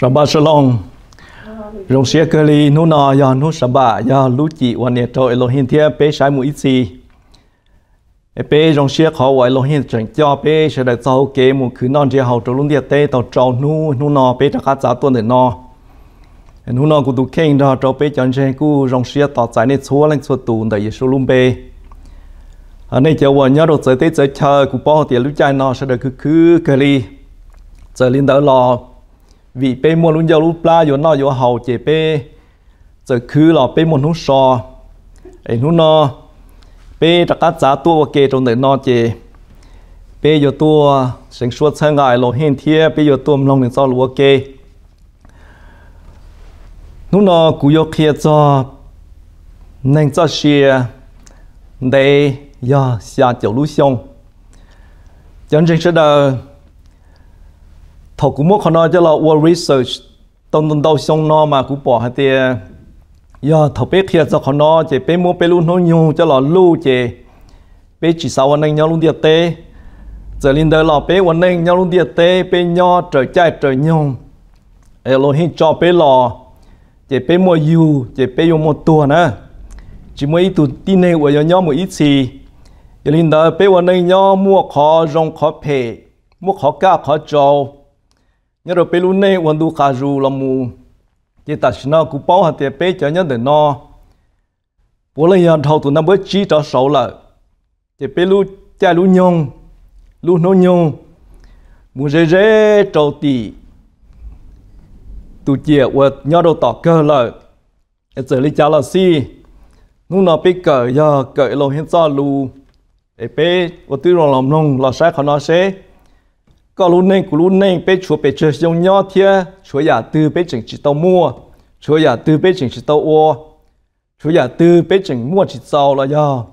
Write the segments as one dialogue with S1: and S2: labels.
S1: Shabbat shalom. Rồng xe cơ ly nô nò yà nô sà bà yà lũ chị hoàn nè trò Elohim thia Pe sái mù ít xì. Bế rồng xe khó hòa Elohim chẳng cho Pe. sẽ đại cháu kế mu khứ non chia hậu trò lũng địa tê tàu trò nô nô nò bế trà khá giá tuần để nò. Nô nò cụ tù kênh đó trò Pe chẳng xe cụ rồng xe tỏ trái nè chúa lên chúa tù đại yế sô lũng bế. Ở đây cháu hòa nhớ đồ giới tế giới chờ cụ bó tiền lũ chai nò sẽ đại cứ cứ cơ ly. Giờ liên đỡ lò vì bê mua luôn dầu lúc la vô nó vô hầu chế bê giờ cứ là bê mua nó sò ấy nó nó bê đặt cát giá tua và kê trong đấy nọ chế bê vô tua sinh suốt sang ngại lộ hiện thiê bê vô tua mông đến sau lúa kê nó nọ cú vô kia cho nên cho xìa để giờ xa chậu lúa xong chân chính sẽ đời thầu cũng muốn nó cho là World Research tông tông đâu xong nó mà cũng bỏ hai tia giờ thầu biết khi cho nó chỉ biết mua biết luôn nó nhiều cho là lưu chỉ biết chỉ sau anh nhau luôn tiệt tê giờ linh đời là biết anh anh nhau luôn tiệt tê biết nhau trời chạy trời nhung ấy luôn hết cho biết lò chỉ biết mua yêu chỉ biết dùng một tuần nữa chỉ mua ít tuần tin này của nhau một ít gì giờ linh đời biết anh anh nhau mua khó rong khó phe mua khó cá khó trâu nhớ rồi pelu nè quan du khá du làm mù chỉ ta xin nó cũng bảo hạt tiền bé cho nhớ để nó bố lấy hàng thầu tụi nó bớt chi cho sầu là chỉ pelu cha lu nhung lu nô nhung mù rê rê trâu tì tu chị và nhớ đầu tỏ cơ là giờ lý cha là si lúc nào bé cởi giờ cởi lâu hết do lu để bé và tư rồi làm nông là sai khó nó sẽ có lúc này cũng lúc này bé chúa bé chơi dùng nhau thế chúa giả từ bé chừng chỉ tàu mua chúa giả từ bé chừng chỉ tàu ô chúa giả từ bé chừng mua chỉ tao là do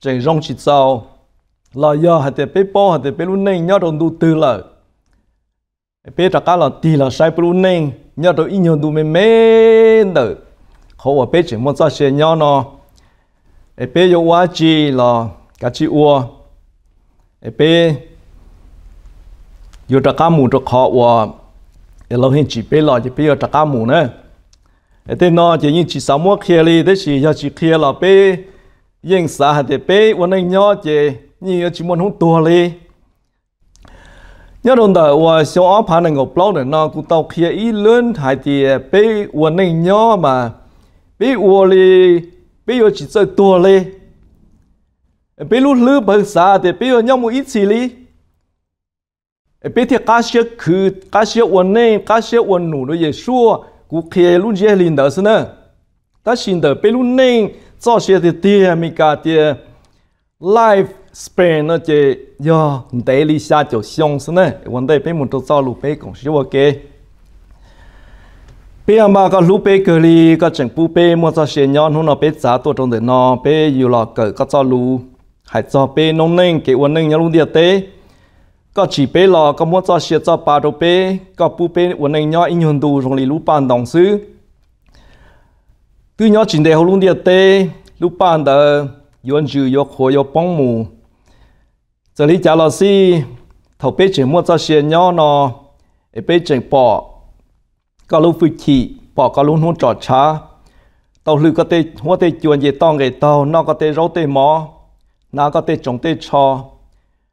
S1: chừng rong chỉ tao là do hạt tế bé bỏ hạt tế bé lúc này nhau đồng đủ từ là bé trả cá là tì là sai bé lúc này nhau đồng ít nhiều đủ mềm mềm đó khổ bé chừng mua ra xe nhau nó bé yêu quá chi là cá chi ô bé giờ trà cá mù trà khó và lâu hình chỉ bê lò chỉ bây giờ trà cá mù nữa thế nó chỉ những chỉ sáu mua kia đi thế chỉ giờ chỉ kia là bê yên sa hạt thì bê วัน anh nhớ chỉ như chỉ muốn hút tua đi nhớ đồn đời và số áp hàng này ngọc lâu này nó cũng tàu kia ít lớn hạt thì bê วัน anh nhớ mà bê uo đi bê uo chỉ chơi tua đi bê lúc lướt bằng sa thì bê uo nhau một ít xì đi bây thì cá sấu cứ cá sấu uốn nè cá sấu uốn nụ nó dễ xua cú kia luôn dễ linh đó xin nè, ta xin đỡ bé luôn nè cho xe thì tiền mình cả tiền life span nó chỉ do để lý sa cho xong xin nữa vấn đề bé muốn cho cho lũ bé cũng xíu ok bé mà có lũ bé cái gì, có chẳng bù bé muốn cho xe nhon hôm nào bé giá tôi trong đời nó bé yêu lo cỡ có cho lũ hãy cho bé nông nè cái uốn nè nhau luôn địa tế ก็จีเป้รอก็มัวจะเสียจะปาโตเป้ก็ปูเป้วันนึงย่ออินยนดูรงลีลูปานดองซื้อตื้อย่อจินเดฮลุงเดียเตลูปานเดยวนจือยกโหยป้องหมูจะลิจาลอซี่ทอเป้เจมัวจะเสียย่อนอเอเป้เจปอก็ลูฟิขีปอก็ลุงหัวจอดช้าเตาลือก็เตหัวเตจวนเยตองไกเตานอกก็เตเราเตหมอนาก็เตจงเตชอ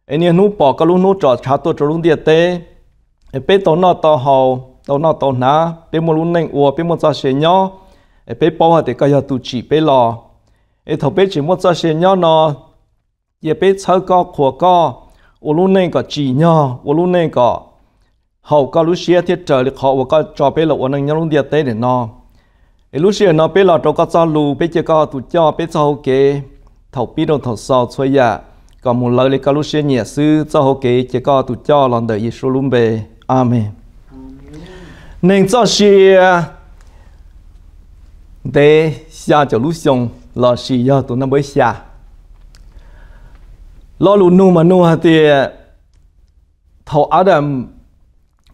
S1: anh em nu bỏ cái lúc nu trò chả tổ trò luôn địa tê bé tổ nọ tổ hầu tổ nọ tổ ná bé một luôn nành uo bé một gia xe nhỏ bé bỏ hạt để cái giờ tu chỉ bé lo, ấy thầu bé chỉ một gia xe nhỏ nọ giờ bé chơi co khua co uo luôn nành có chỉ nhỏ uo luôn nành có hầu có lúc xe thiết trời được họ uo có trò bé là uo nành nhau luôn địa tê để nọ ấy lúc xe nó bé lò trâu có cho lù bé chơi co tụ cho bé cho ok thầu bé đồ thầu sau chơi ya còn một lời lý cao xe nhẹ sư cho hồ kế chỉ có tụ cho lần đời Giêsu luôn bề Amen nên cho xe để xa cho lúc xong là xe do tụ nó mới xa lo lù nu mà nu thì thầu Adam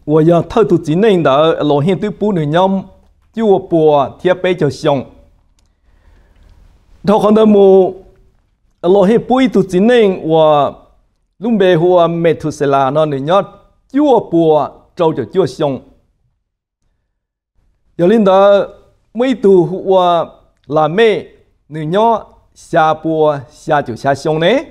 S1: và giờ thâu tụ chỉ nên đó lo hiện tư bù nữ nhóm chưa bùa thiết bế cho xong thầu con đơ mù lo hi pui tu chin ning wa lung be hua me thu se la no ni nhot chua pua trâu cho chua xong giờ linh đó mấy tu hua là mê nữ nhỏ xa pua xa chủ xa xong nè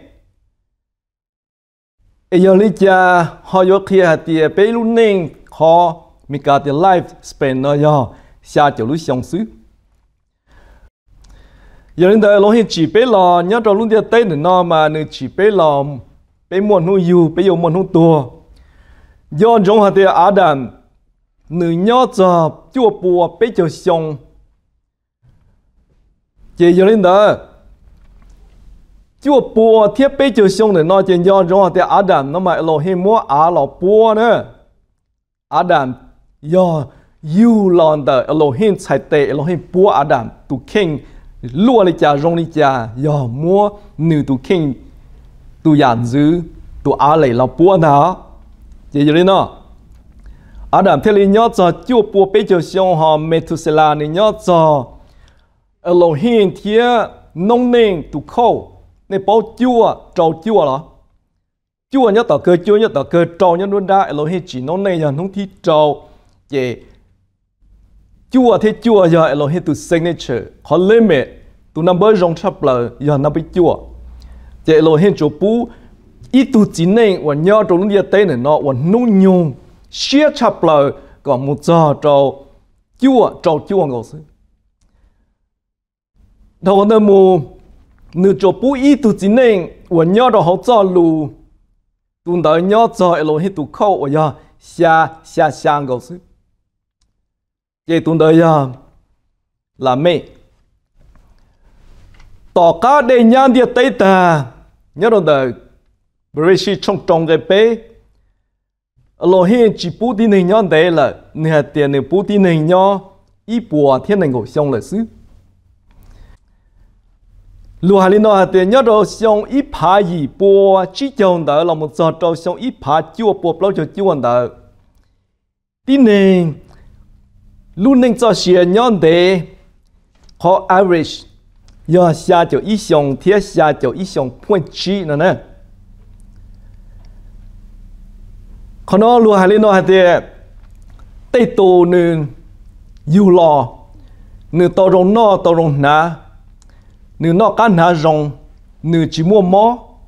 S1: e giờ linh cha họ yo kia thì bé e luôn nên khó mình cả thì life spend nó yo xa chủ lúc xong xứ giờ đến đây lối chỉ bé lò nhớ trong lúc tiệt tết nó mà nữ chỉ bé lò bé muốn nuôi yêu bé yêu muốn nuôi tua do trong hạt tiệt á đàn nữ nhớ cho chua bùa bé cho xong chỉ giờ đến đây chua bùa thiết bé cho xong để nói chuyện do trong hạt tiệt á đàn nó mà lò hay mua á lò bùa nữa á đàn do yêu lòn tờ lò hay chạy tệ lò hay bùa á đàn tụ kinh lúa lịch cha rong lịch cha giờ mua nữ tụ kinh tụ giản dư tụ á lấy lọc búa nào chỉ gì nó ở đầm thế lý nhớ cho chúa bùa bế cho xong họ mê thu sê la này nhớ cho Elohim thía nông nền tụ khâu này bảo chúa trâu chúa đó chúa nhớ tờ cơ chúa nhớ tờ cơ trâu nhớ luôn đã Elohim chỉ nông nền nhớ không thi trâu chỉ chua thì chua giờ là hết tu signature khó limit tu number rong chắp là giờ nó bị chua vậy là hết chỗ bú ít tu chín nên và nhớ trong những lúc tế này nó và nung nhung share chắp là còn một giờ trâu chua trâu chua ngầu sư đầu nó mù nữ chỗ bú ít tu chín nên và nhớ trong học giáo lù tu đợi nhớ giờ là hết tu khâu và giờ xia xia xa ngầu sư cái tuần đời giờ à, là mẹ tỏ cá để nhàn địa tây ta nhớ đồ đời British trong trong cái bé lo hiện chỉ bút tin hình nhon đấy là nhà tiền nè bút tin hình nhon ít bùa thiên này ngồi xong là xứ lùa hà linh nói tiền nhớ đồ xong ít phá gì bùa chỉ chồng đỡ là một giờ đồ xong ít phá chưa bùa lâu cho chưa hoàn đó tin hình 路宁做些样的，和 average，要下就一项，贴下就一项 point G 呢呢。可能路还里诺还得，对多呢，有了，你到中那到中那，你那干那中，你只摸摸，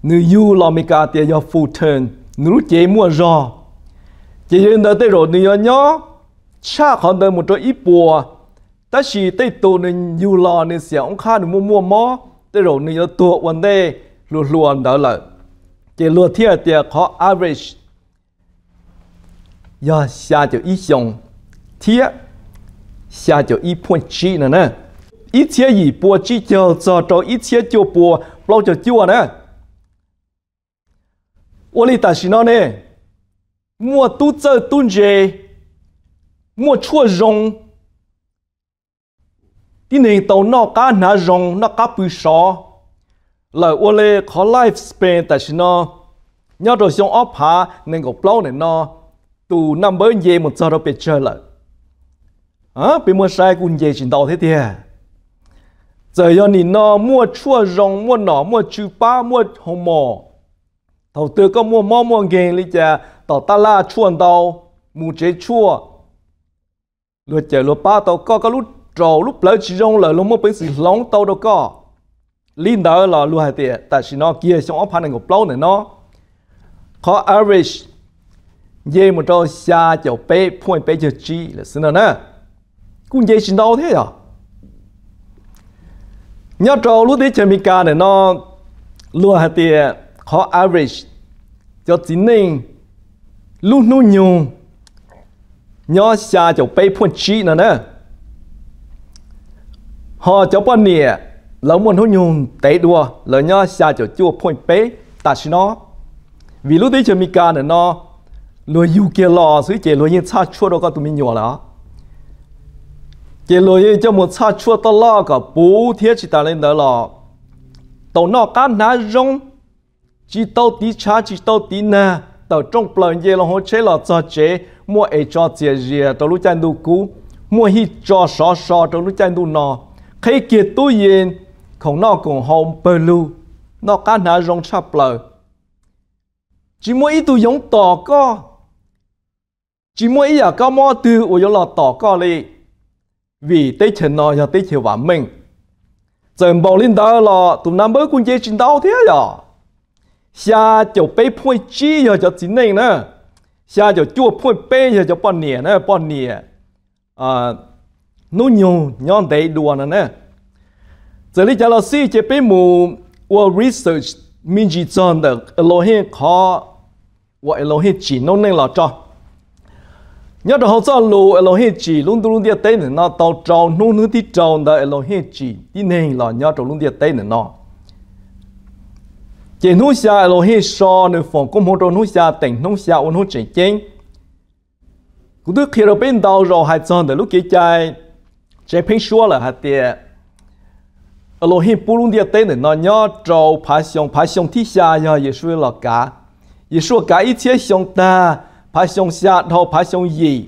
S1: 你有了没干的要付钱，你路节摸着，节人的对着你要要。cha còn đời một chỗ ít bùa ta chỉ tây tổ nên nhiều lo nên xẻo ông kha nên mua mua mò tây rồi nên tổ vấn đề luôn luôn đó là chỉ luôn thiệt tiệt khó average giờ xa chỗ ít xong thiệt xa chỗ ít point chi nữa nè ít thiệt gì bùa chi cho cho cho ít thiệt cho bùa bao cho chua nè 我哩但是呢，我都在蹲着。mua chua rong đi nền tàu nó cá nà rong nó cá bùi sọ là ô lê có life span tại sao nó nhớ rồi xong ốp hà nên gọc lâu này nó tù năm bớn dê một giờ đâu bị chơi lại à bị mua sai cũng dê chỉ tàu thế thì giờ do nhìn nó mua chua rong mua nỏ mua chư ba mua hồng mỏ, đầu tư có mua mỏ mua nghề lý chả tàu ta la chuồn tàu mua chế chua lúa chờ lúa ba tàu co có lúc trầu lúc lỡ chỉ rong lỡ lúa mới bị sự lóng tàu đâu co linh đó là lúa hai tiệt tại chỉ nó kia trong ốc phan này ngục lâu này nó có average dê một trâu xa chậu bé point bé chậu chi là xin nè cũng dê chỉ đâu thế à nhớ trâu lúc đấy chơi mi ca này nó lúa hai tiệt có average cho chính nên lúc nó nhung nhớ xa chỗ bay phun chi nữa nè họ chỗ bao nè lão muốn hôn nhung tế đua lỡ nhớ xa chỗ chua phun bé ta xin nó vì lúc đấy chưa mi ca nữa nó lùi yêu kia lò suy chế lùi yên xa chua đâu có tụi mình nhỏ đó chế lùi yên cho một xa chua to lo cả bố thiết chỉ ta lên đó lò tàu nó cá ná rong chỉ tàu tí cha chỉ tàu tí nè tờ trong plon dê là hỗ chế là cho chế mua ai cho chế gì tờ lúc chân đủ cú mua hi cho sọ sọ tờ lúc chân đủ nọ khi kia tu yên không nọ cũng hồng bờ lu nọ cá nà rong chắp lờ chỉ mua ít tu giống tỏ co chỉ mua ít à có mua tư ủi là tỏ co li vì tết chân nọ giờ tết chiều vãn mình giờ bảo linh đó là tụi nam bớ quân chế chính tao thế rồi à? xa chỗ bé phôi chi giờ cho chính này xa chỗ chua phôi bé giờ cho bọn nè nữa à, nè à nó nhiều nhon đầy đùa nè giờ lý cho là si chế bé mù và research mình chỉ chọn được Elohim khó và Elohim chỉ nó nên là cho nhớ được học cho lù Elohim chỉ luôn luôn địa tên nó tàu trâu nô nô thì trâu đó Elohim chỉ đi nên là nhớ trâu luôn địa tên nó chỉ nu xa Elohi so nửa phòng cũng hỗ trợ nu xa tỉnh nu xa ôn hỗ trợ chính cũng tức khi rồi bên đầu rồi hai chân để lúc kia chạy chạy pin xua là hạt tiền Elohi bù lung địa tên để nó nhớ trâu phá xong phá xong thi xa nhớ Giêsu là cả Giêsu cả ít chế xong ta phá xong xa thâu phá xong gì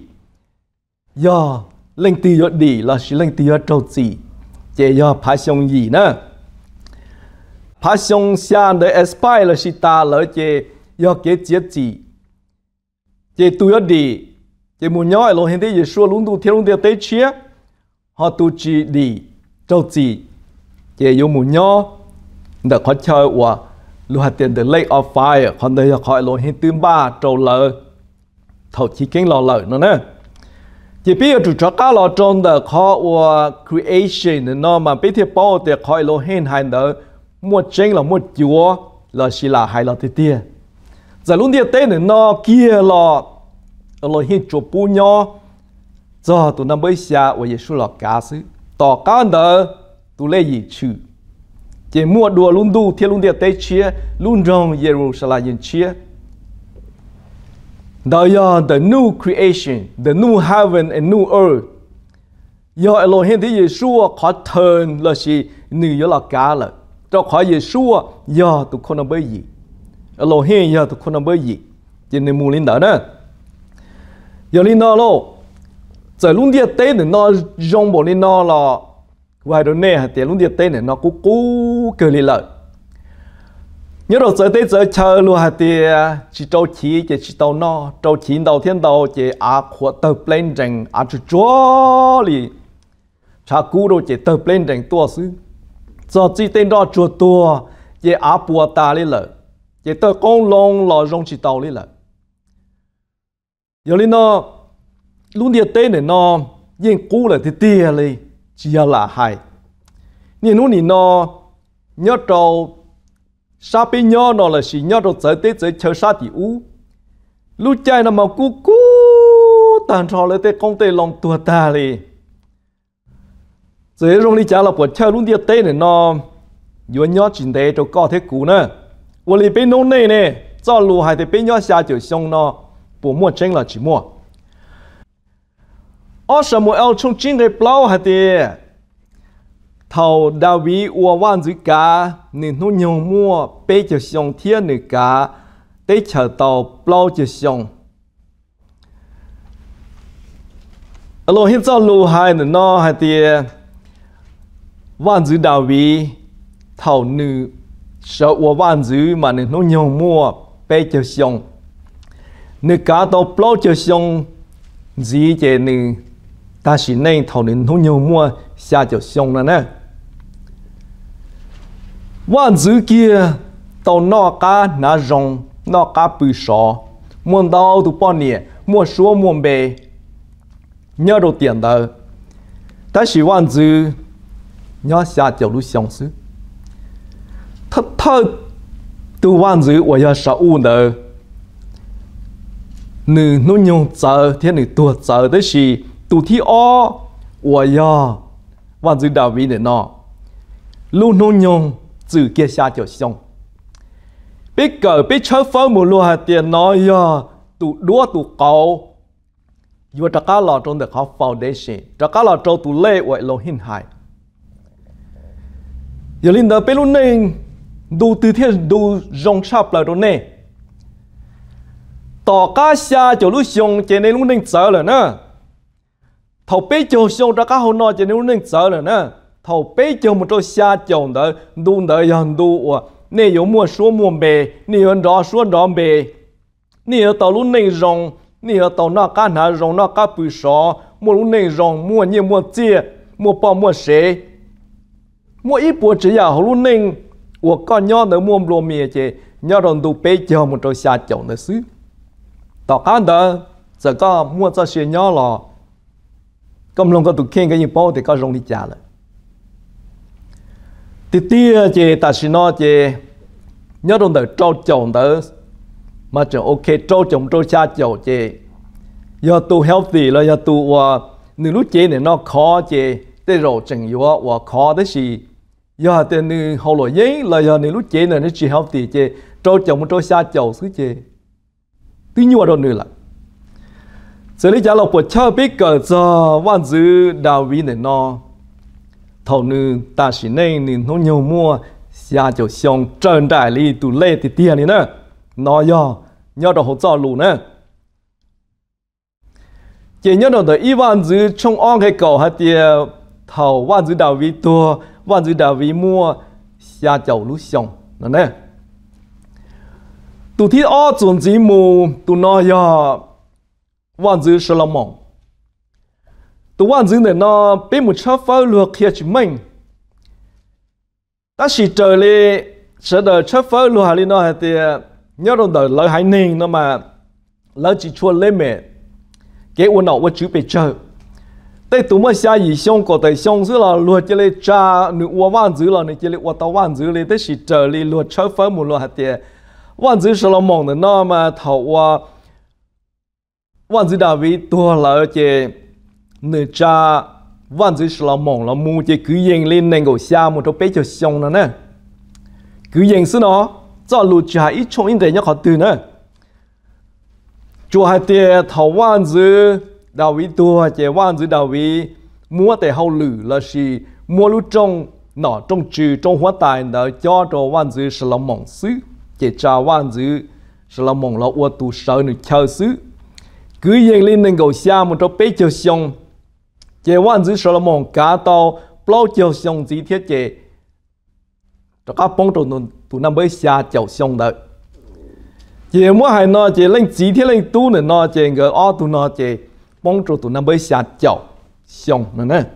S1: giờ linh tiêu đi là sự linh tiêu trâu gì chỉ giờ phá xong gì nữa passion sian de aspire si ta lỡ chê yo kế chết chỉ chê tu yo đi chê mu nhói lo hiện thế giờ xua lúng tu thiên lúng tiêu tế chia họ tu chỉ đi châu chỉ chê yo mu nhó đã khó chơi wa lu hạt tiền lake of fire còn đây là khỏi lo hiện thứ ba trâu lỡ thầu chỉ kiến lo lỡ nữa nè chỉ biết chủ cho cá lo trong the khó wa creation nó mà biết thiệp bao thì khỏi lo hiện hai nữa mua chênh là mua chúa là chỉ là hai là thế tia giờ luôn địa tên này nó kia là là hiện chúa bu nhau giờ tụi nó mới xa và giê là cá sứ tỏ cá nợ tụi lấy gì chứ chỉ mua đồ luôn đu thiên luôn địa tên chia luôn rồng Jerusalem yên chia They are the new creation, the new heaven and new earth. Yo Elohim thì Yeshua có thần là gì? Nữ là cá lợi cho khỏi về xua giờ tụi con bơi gì lo he giờ dạ, tụi con bơi gì trên nên mua linh đó đó dạ, giờ linh đó lo giờ luôn đi tết này nó rong bộ linh đó là ngoài đôi nè thì luôn đi tết này nó cú cú cười lên lợi nhớ rồi giờ tết giờ chờ luôn hả thì chỉ trâu chỉ chỉ chỉ tàu no trâu chỉ đầu thiên đầu chỉ à của tờ plane rừng, à chú chúa li cha cú đâu chỉ tờ plane rừng tua xứ giờ chỉ tên đó chùa tua ye á bùa ta đi lợ ye tờ con long lò rong chỉ tàu đi lợ giờ lên nó lúc địa tên này nó yên cũ là thì tia đi chỉ là hay nên lúc này nó nhớ trâu sa bị nhớ nó là chỉ nhớ trâu tới tới tới chờ sa thì u lúc chạy nó mà cú cú tàn trò lại tới công tê lòng tua ta đi rồi rong đi chả là bỏ chơi luôn địa tê này nó vừa nhớ chuyện thế cho có thế cũ nữa vừa đi bên nông này nè cho lù hai thì bên nhớ xa chịu xong nó bộ mua chênh là chỉ mua ở sao mua eo chung chính cái bao hai thì thầu đào vĩ ua văn dưới cả, nên nó nhiều mua bê chịu xong thiên này cả, để chờ tàu bao chịu xong alo hiện cho lù hai nữa nó hai thì văn dữ đào vi thảo nữ sợ của văn dữ mà nữ nó nhiều mua bê cho xong nữ cá tàu plo cho xong dĩ chế nữ ta chỉ nên thảo nữ nó nhiều mua xa cho xong là nè văn dữ kia tàu nọ cá nà rồng nọ cá bự sọ muốn đào tụ bao nhiêu mua số mua bê nhớ đồ tiền đó ta chỉ văn dữ nhớ xa 要下角度相思。他他都忘记我要啥物呢？你侬用走，天你多走的是多天哦，我要忘记大卫的呢。lúc nông nhung từ kia xa chiều xong biết cờ biết chớ phơ mù lùa hạt tiền nói ya tụ đua tụ cầu vừa trả cá lò trong được học foundation trả cá lò trong tụ lê vậy lô hình hại giờ linh đó bên lúc này đủ từ thiên đủ dòng sắp là rồi này tỏ cá xa cho lúc xong trên này lúc này sợ là nè thầu bé cho xong ra cá hồn nọ trên này lúc này sợ là nè thầu bé cho một chỗ xa chỗ đó đủ đó dần đủ nè yếu mua số mua bề nè yếu đó số đó bề nè yếu tàu lúc này rong nè yếu tàu nọ cá nào, rong nọ cá bự sọ mua lúc này rong mua nhiều mua chia mua bao mua sế mua ít bùa chỉ giờ luôn nên, của con nho nữa mua lô mì chị nho đồng tụ bê cho một trò xa chậu nữa xứ tao cá đó giờ có mua cho xe nho lò công lông có tụ khen cái gì bao thì có rong đi trả lại thì tia chị ta xin nó chứ, nho đồng tụ trâu chậu nữa mà chẳng ok trâu chồng trâu xa chậu chứ, giờ tụ healthy là giờ tụ uh, nếu lúc chế này nó khó chứ, tới rồi chẳng yếu và khó tới gì giờ thì nữ hậu lộ giấy là giờ này lúc chế này nó chỉ học tỷ chế trâu chồng một trâu xa chầu xứ chế thứ nhua đâu nữa là xử lý trả lộc của cha biết cờ giờ văn dữ đào vi này nó thầu nữ ta chỉ nên nên nó nhiều mua xa chầu xong trần đại lý tụ lê thì tiền này nữa nó giờ nhớ đầu hỗ trợ lù nữa chỉ nhớ đầu tới Ivan dữ trong ông hay cầu hay tiền thầu văn dữ đào vi tua mua tu thi o chuẩn chỉ mù tu nó ya wan dư sơ lâm mong tu wan dư này nó bị một chớp pháo lừa kia chỉ mình ta chỉ trở lệ sẽ đợi chớp pháo lừa hà li nó thì nhớ đồng đợi lời hải ninh nó mà lời chỉ chua lên mẹ cái uốn nọ uốn chữ bị chờ. แต่ตัวมันใช้ยี่ช่องก็แต่ช่องซื้อละลวดจะเลยจ้าหนูว่าว่านซื้อละนี่จะเลยว่าตาว่านซื้อเลยแต่สิเจอเลยลวดเชื่อฟังมุลหัดเดียว่านซื้อสลมองเนี่ยน้ามาถาวว่าว่านซื้อดาวิตัวละเจหนึ่งจ้าว่านซื้อสลมองละมูเจคือยังเล่นในกูชามุทเป๊ะจะช่องนั่นเนี่ยคือยังซื้อเนาะจะลวดจ้าอีช่องอินเดียเขาตื่นเนี่ยจัวหัดเดียถาวว่านซื้อ đào vi tua chế quan dưới đào vi mua tệ hậu lử là gì mua lú trong nọ trong trừ trong hóa tài đã cho cho quan dưới sẽ là mỏng xứ chế cha quan dưới sẽ là mỏng là ua tù sợ nữ chờ xứ cứ yên lên nên cầu xa một trong bế chiều xong chế quan dưới sẽ là mỏng cá tàu bao chiều xong gì thiết chế cho các phong trộn tụ năm bế xa chiều xong đợi chế mua hai nọ chế lên chỉ thiết lên tu nữa nọ chế ngờ o tu nọ chế 帮助都能被下脚想呢呢。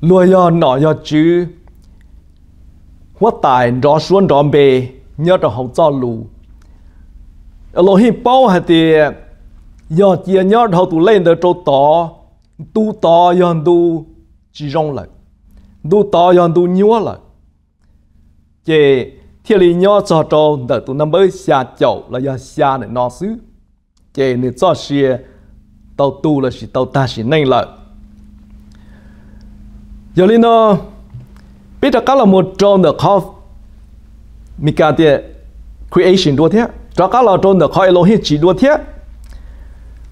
S1: 若要哪要知，我带着孙长辈 nhớ trong học cho lù. Lô hi bao hạt thì giờ chia nhớ đầu tụ lên được chỗ to, tu to yon tu chỉ rong lại, tu to yon tu nhúa lại. Chị thì lý nhớ cho trâu để tụ nằm bơi xa chậu là do xa để nó xứ. Chị nên cho xìa tàu tu là chỉ tàu ta chỉ nhanh lợi giờ lên nó ờ, biết là các là một trong được khó mình cả tiền creation đua thế cho có là trong được khó Elohim chỉ đua thế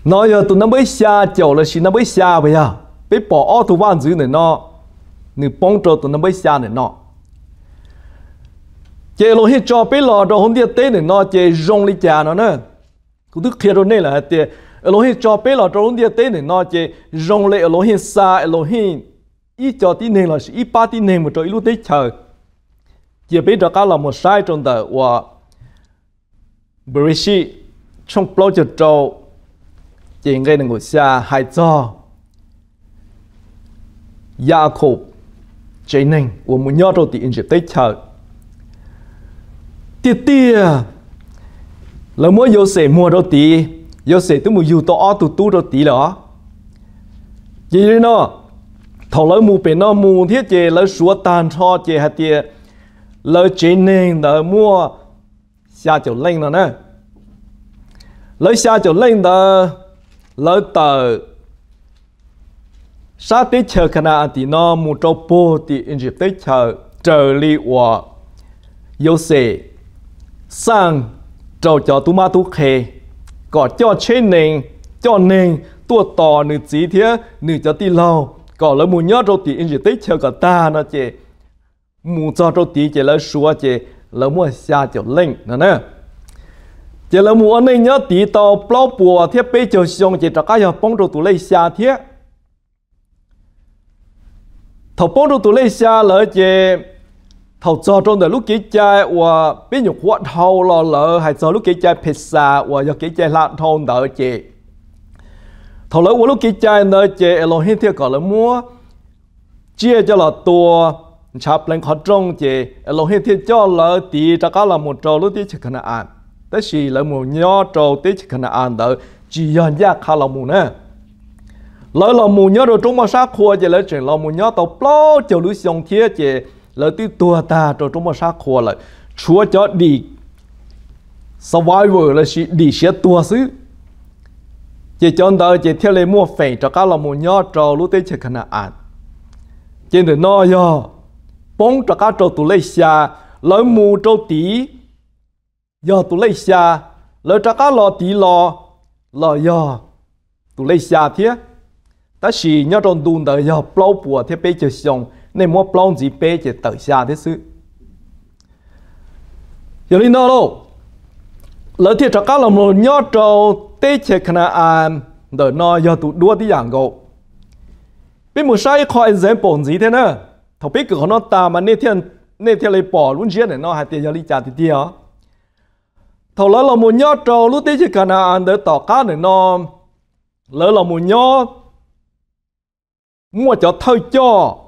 S1: nói giờ tụi nó mới xa chầu là chỉ nó mới xa bây giờ biết bỏ ô tụi bạn dưới này nó nửa bóng trâu tụi nó mới xa này nó chị Elohim cho biết là đồ hôm địa tế này nó chị rong đi chà nó nữa cũng thức kia rồi này là tiền Elohim cho bé là trong địa tế này nó chỉ rong lệ Elohim xa Elohim ít cho tin nền là ít ba tin nền một chỗ ít lúc tế chờ chỉ biết cho cá là một sai trong tờ và Berishi trong blog cho châu chỉ ngay là người xa hai cho Jacob chế nền và một nhớ trong tiền chỉ tế chờ tiệt tiệt là mỗi giờ sẽ mua đâu tiền giờ sẽ tôi mua yu to tu tu rồi ti lỡ chỉ nên nó thầu lỡ mua bên nó mua thiết chế lỡ xua tan cho chế hạt chế lỡ chế nên lỡ mua xa chỗ lên nó nè lỡ xa chỗ lên đó lỡ tờ sa tế chờ khả năng thì nó mua cho bố thì anh chị tế chờ trở li hòa yếu sẽ sang trâu cho tu ma tu khề có cho trên nền cho nên tua tò nữ chỉ thế nữ cho tí lâu có là muốn nhớ rồi tí anh chỉ tích theo cả ta nó chị muốn cho rồi tí chỉ là xua chị là muốn xa cho linh nữa nè chỉ là muốn nên nhớ tí tàu bao bùa thế bây giờ xong chị cho cái giờ bông rồi tụ lấy xa thiết thọ bông rồi tụ lấy xa lỡ chị thầu cho trong đời lúc kia chơi và biết nhục quát thầu lo lỡ hay cho lúc kia chơi pizza và giờ kia chơi lạt thầu đỡ chị thầu lỡ của lúc kia chơi nơi chị lo Elohim thiệt gọi là mua chia cho là tua chập lên khó trông chị lo Elohim thiệt cho lỡ tí cho cá là một trâu lúc tí chỉ cần ăn tới xì là một nhỏ trâu tí chỉ cần ăn đỡ chỉ nhận ra khá là một nè lỡ là một nhỏ đồ trúng mà sát khoa chị lỡ chuyện là một nhỏ tàu plo chiều lúc xong thiết chị là tí tua ta cho trong một sát khô lại chúa cho đi survivor là chỉ đi xe tua xứ chỉ cho anh chỉ theo lấy mua phèn cho các là một nhỏ trò lúc tới chỉ cần là ăn chỉ được no yo bóng cho các trâu tụ lấy xa lấy mù trâu tí yo tụ lấy xa lấy cho các lò tí lò lò yo tụ lấy xa thế ta chỉ nhỏ trong đun đời yo bao bùa thế bây giờ xong 你莫帮自卑就倒下的事。有你那喽，老铁这干了么？要找对切可能按的那要多多的样个，并不是一块人本子的呢。头别个那大嘛那天那天来保论些的那还得要你家的的啊。头来了么？要找路对切可能按的倒干的那，来了么？要我叫偷叫。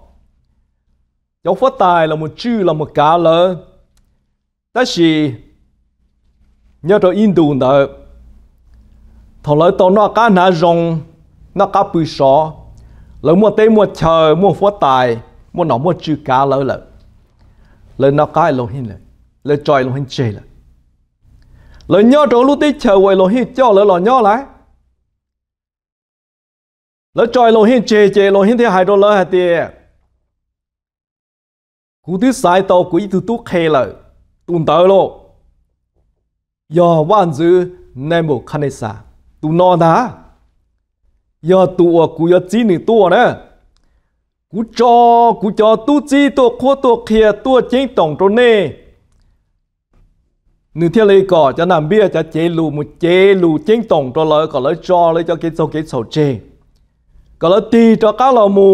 S1: giáo phát tài là một chữ là một cá lỡ đó là nhớ rồi in đủ nợ thằng lỡ tao nó cá nà rong nó cá bự sọ lấy mua tê mua chờ mua phát tài mua nó mua chữ cá lỡ lỡ lấy nó cái lồng hin lỡ lấy trời lồng hin chê lỡ lấy nhớ rồi lúc tê chờ vậy lồng hin cho lỡ lỡ nhớ lại lấy trời lồng hin chê chê lồng hin thì hai rồi lỡ hai tiền กูที่สายตอกูอีตุตุเคเลยตุนเตอโลยอว่านจือในหมู่คณิสาตุนอนนะยอตัวกูยอจีหนึ่งตัวนะกูจอกูจอตู้จีตัวโคตัวเคลียตัวเจ๊งต่องตัวเน่หนึ่งเที่ยวเลยก่อจะนำเบี้ยจะเจลูมุเจลูเจ๊งต่องตัวเลยก่อนเลยจอเลยจะกินโซกินโซเจก่อนเลยตีจะก้าวเรามู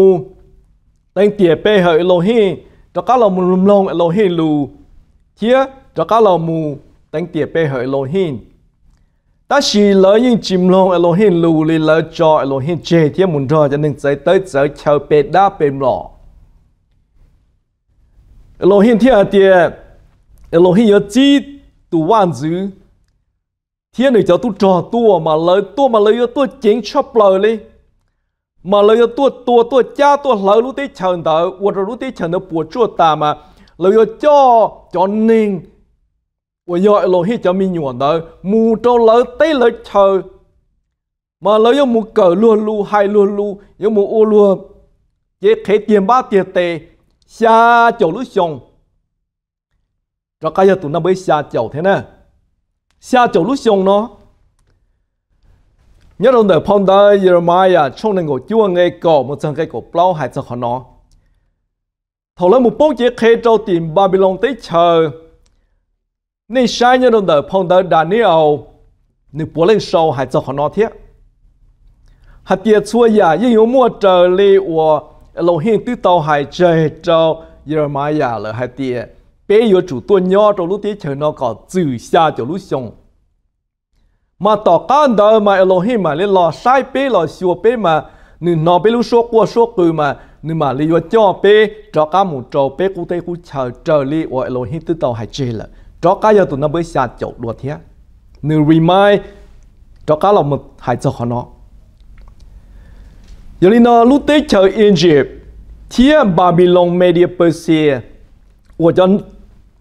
S1: ตั้งเตี๋ยเป้เหยโลฮีจก็เราหมุลุมลงโลหินลูเทียจก็เราหมูตั้งเตี๋ยเปเหยโลหินแต่สิเลยยิ่งจิมลงโลหินลูเลยเลยจอโลหินเจเทียมุนทอจะหนึ่งใจเตยเจอเชาเป็ด้าเป็นหล่อโลหินเทียเตียโลหินยอจีตัววันซื้อเทียหนึ่งจะตัวจอตัวมาเลยตัวมาเลยยอตัวเจงชอบเลยเลย mà lấy tua tua tua cha tua lỡ lúc tí chân đợi hoặc là lúc tí chờ đợi bùa chua ta mà lấy cho cho nên và dọi lộ hi cho mình nhuận đợi mù trâu lỡ tí lỡ chờ mà lấy mù cờ luôn lu hay luôn lu yếu mù ô luôn chế khế tiền ba tiền tệ xa chầu lũ xong rồi cái giờ tụi nó mới xa chầu thế nè xa chầu lũ xong nó Nhất đồng đời phong đời Jeremiah trong những của Chúa nghe cổ một chân cây cổ plau hại cho khó nó thầu lấy một bố chiếc khê trâu tìm Babylon tới chờ nên sai nhớ đồng đời phong đời Daniel nên bố lên sâu hại cho khó nó thiết hạt tiệt xua giả à, nhưng yếu mua trời li của Elohim tư tàu hại trời cho Jeremiah là hạt tiệt bé giờ chủ tuân nhỏ trong lúc tiết chờ nó có trừ xa cho lúc xong mà tỏ can đời mà Elohim mà lấy lò sai bê lò siêu bê mà nữ nó bê lưu số qua số cừ mà nữ mà lấy vợ cho bê cho cá mù trầu bê cụ tê cụ chờ chờ li của Elohim tự tàu hay chê là cho cá giờ tụi nó bê xa chậu đùa thế nữ remind cho cá lòng một hai cho họ nó giờ li nó lúc tê chờ Egypt thiên Babylon Media Persia của dân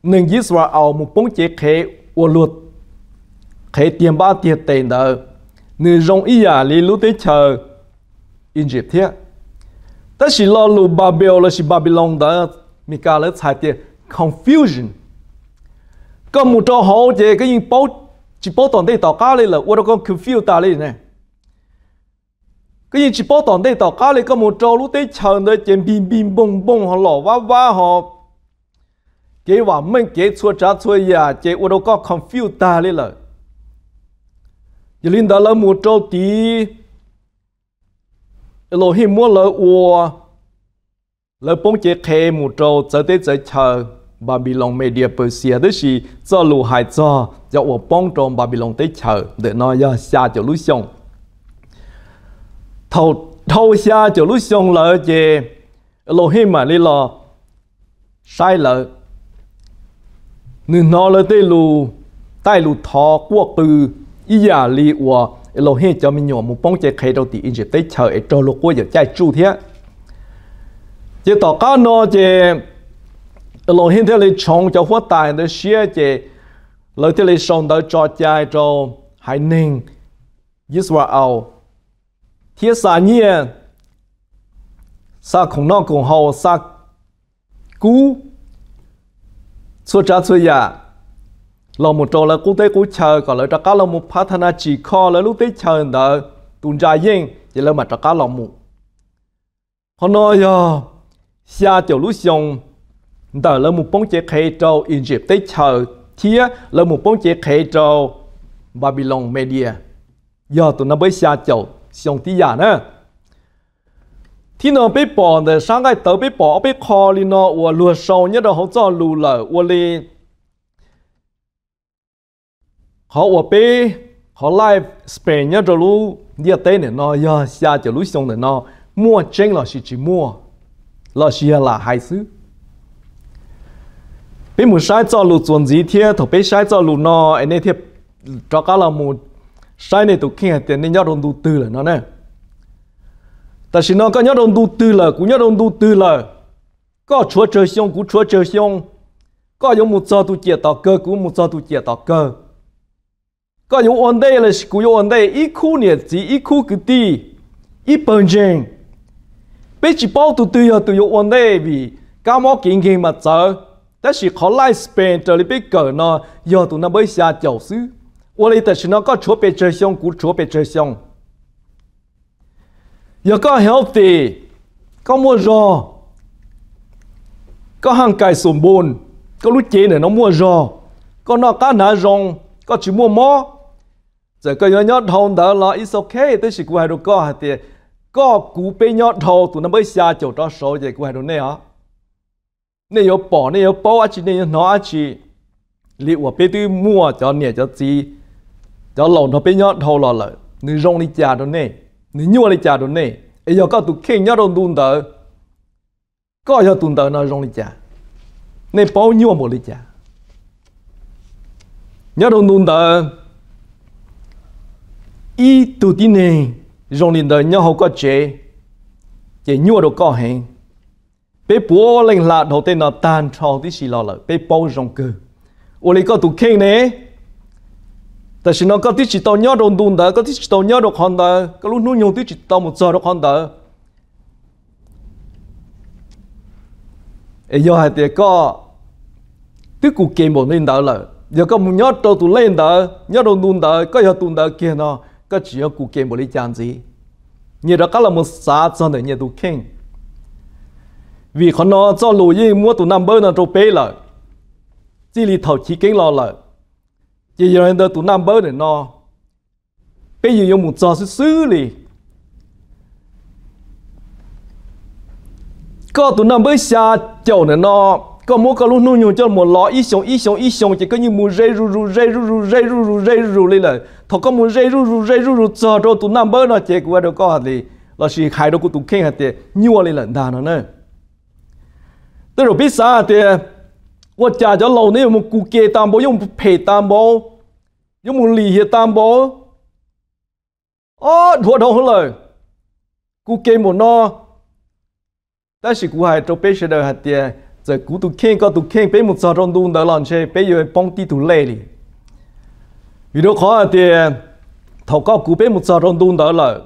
S1: nền Israel một bóng chế khế của luật khi tiền ba tiền tiền đó nữ rong ý à lý lúc tế chờ in dịp thiết ta chỉ lo ba biểu là chỉ ba biểu long đó mình cả lấy sai tiền confusion có một trò hậu chế cái gì bố chỉ bố toàn đây tàu cá lên là what con confuse ta lên này cái gì chỉ bố toàn đây tàu cá lên có một trò lúc tế chờ đó chém bim bim bông bông họ lò vá vá họ cái quả mình cái chua trá chua ya cái what con confuse ta lên là giờ linh đã lỡ mua trâu tí rồi hi mua lỡ ua lỡ bông chế khê mua trâu giờ tới giờ chờ Babylon media Persia đó là cho lù hại cho cho ua bông trong Babylon tới chờ để nói ra xa cho lũ xong thâu thâu xa cho lũ xong lỡ chế rồi hi mà lý lo sai lỡ nên nó lỡ tới lù tay lù thọ quốc từ giờ li wa lo he cho mình nhỏ một bóng chế khai đầu tiên chỉ chế tới chờ ở trong lúc của giờ chạy chu thế chế tỏ cá nó chế lo he theo lấy chồng cho hoa tài để xia chế lo theo lấy sống tới cho chạy cho hải ninh Israel thiết sa nhia sa không nó cùng hậu sa cú số trả số ya lo một trò là quốc tế của chờ còn lại trà cá là một thanh chỉ kho là lúc tế chờ đỡ tuần dài yên vậy là mà trà cá là một hôm nay à ờ, xa tiểu lúc xong đỡ là một bóng chế khai trâu in dịp tế chờ thía là một bóng chế khai trâu Babylon Media giờ tụi nó bây xa chậu xong tí giả nữa thì nó bị bỏ để sáng ngày tới bị bỏ bị kho đi nó và lùa sâu nhất là họ cho lù lở và lên họ ở bê họ live spain nhớ rồi lu đi tới này nó giờ xa chỉ lu xong này nó mua chén là chỉ chỉ mua là chỉ là hai thứ bên một sai cho lu chuẩn gì thế thằng bên sai cho lu nó anh ấy thiệp cho cả là một sai này tôi khen tiền nên nhớ đồng đủ tư là nó nè ta chỉ nó có nhớ đồng đủ tư là cũng nhớ đồng đủ tư là có chúa chơi xong cũng chúa chơi xong có giống một giờ tụi chia tao cơ cũng một giờ tụi chia tao cơ ก็อยู่อันเดเลยกูอยู่อันเดอีคู่เนี่ยจีอีคู่กูตีอีเปิงเจงไปจีบอตัวตัวตัวอยู่อันเดบีก้ามอกินกินมาเจอแต่สิขอไล่สเปนเจอเลยไปเกิดเนาะยอตัวนั้นไม่ชาเจ้าซื้อ我哩但是那个错别真相，古错别真相。有个 healthy，个么热，个 hàng cài sùm bồn, cái lúc chế này nó mua rò, có nó cá nà rong, có chỉ mua mó, giờ cái nhớ nhớ đó là it's okay tới sự của hai đồ có thì cú bê nhớ thâu tụi nó mới xa chỗ đó số vậy của hai đồ này á này yếu bỏ này bỏ á chỉ này nó chỉ liệu bên tôi mua cho nhẹ cho gì cho lộn nó bên nhớ thâu là lợi rong đi chà đồ này nữ nhua đi chà đồ này ấy giờ có tụi kia nhớ đồ tụi tớ có giờ tụi tớ nó rong đi chà này bao nhiêu một đi chà nhớ đồ tụi tớ ý tụ tin, nè rong liền đời nhau có chế chế nhua đồ có hẹn bé bố lên là đầu tiên là tan tròn tí xì lò lợi bé bao rong cơ ô lấy có tụ khen nè tại sao nó có tí chỉ tao nhớ đồ đun đó có tí chỉ tao nhớ đồ con đó có lúc nuôi nhung tí chỉ tao một giờ đồ con đó ấy giờ thì có tức cụ kèm bộ lên đó là giờ có một nhớ đồ tụ lên đó nhớ đồ đun đó có giờ tụ đó kia nó các gì đó là một vì con nó cho lùi gì mua tụ number nó trâu bê là chỉ lì thầu chỉ kinh lo là chỉ giờ nên tụ number này nó bây giờ dùng một trò sư sư lì có tụ number xa chậu này nó có mua có lúc nuôi nhung cho một lọ ít sống ít sống ít sống chỉ có như mua rê ru ru rê ru ru rê ru ru rê ru lên là thọ có mua rê ru ru rê ru ru chờ cho tụi nam bơ nó chỉ của đâu có hạt gì là chỉ khai đâu của tụi khen hạt tiền nhiều lên là đàn nó nè tôi rồi biết sao tiền 我家就老呢，用骨架担保，用皮担保，用利息担保。哦，妥当了，骨架么喏，但是骨还做背时的还点。giờ cú tụ có tụ khen bé một giờ trong đun đã làm chơi bé giờ bông ti tụ lê đi vì đó khó thì ờ, thầu có cú bé một giờ trong đun đã là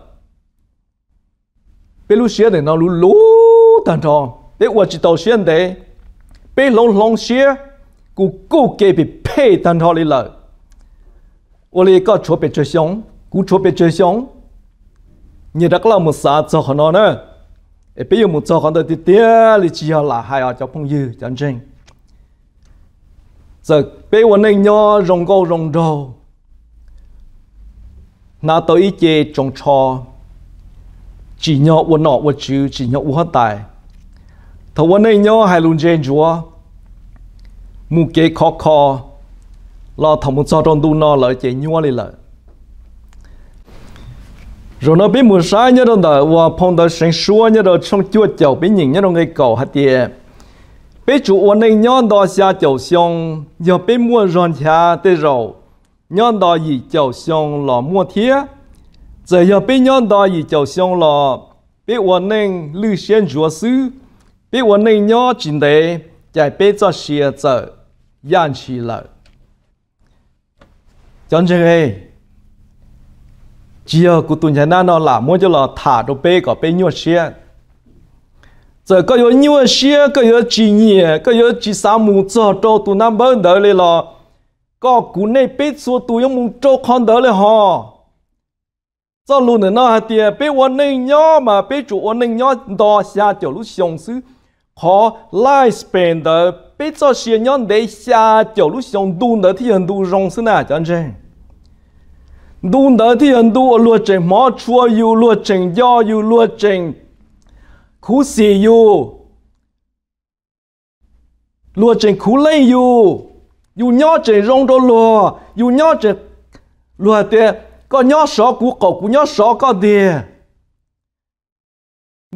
S1: bé lúc xưa thì nó lúc lú tàn để qua chỉ tàu xuyên để bé long long xưa cú cố kê bị phê tàn tròn đi lại 我哩个错别着想，古错别着想，你那个那么傻，做好哪呢？e bây giờ một số con tôi thì tiếc là chỉ là hai ở cho phong dư chân chính giờ bây giờ nên nhớ rong câu rồng râu na tôi ý chế trong cho chỉ nhớ quân nọ quân chữ chỉ nhớ quân tài thầu quân nên nhớ hai luôn trên chúa mù kế khó khó lo thằng một số trong đu nọ lợi chế nhua đi lợi rồi nó biết mùa sáng nhớ đâu đó và phong đó sáng xua nhớ đâu trong chua chầu biết nhìn nhớ đâu người cầu hạt tiền bé chủ ổn định nhon đó xa chầu xong giờ bé mua ròn cha tê rầu nhon đó gì chầu xong là mua thía giờ giờ bé nhon đó gì chầu xong là bé ổn định lưu xuyên chúa sư bé ổn định nhon chính tế chạy bé cho xìa giờ yan chỉ lợi chẳng chẳng hề giờ của tụi nhà nó là muốn cho là thả đồ bê có bê nhua xe giờ có yếu nhua xe có yếu chỉ nhẹ có yếu chỉ sao mù giờ cho tụi nam bên đỡ lên là có cú này bê xua tụi yếu mù cho con đỡ lên họ giờ luôn nữa nó thì bê quan ninh nhó mà bê chủ quan ninh nhó đo xa cho lúc xong xứ họ lại spend bê cho xe nhón để xa cho lúc xong đun đỡ thì hơn đun rong xứ nào chẳng chẳng ดูดที่ยันดูลวดเจงหมอชัวอยู่ลวดเจงย่ออยู่ลวดเจงคูสีอยู่ลวดเจงคูเล่อยู่อยู่ย่อเจงรงตัวลวอยู่ย่อเจงลวดเตะก็ย่อสอกูกอกูย่อสอก็เดีย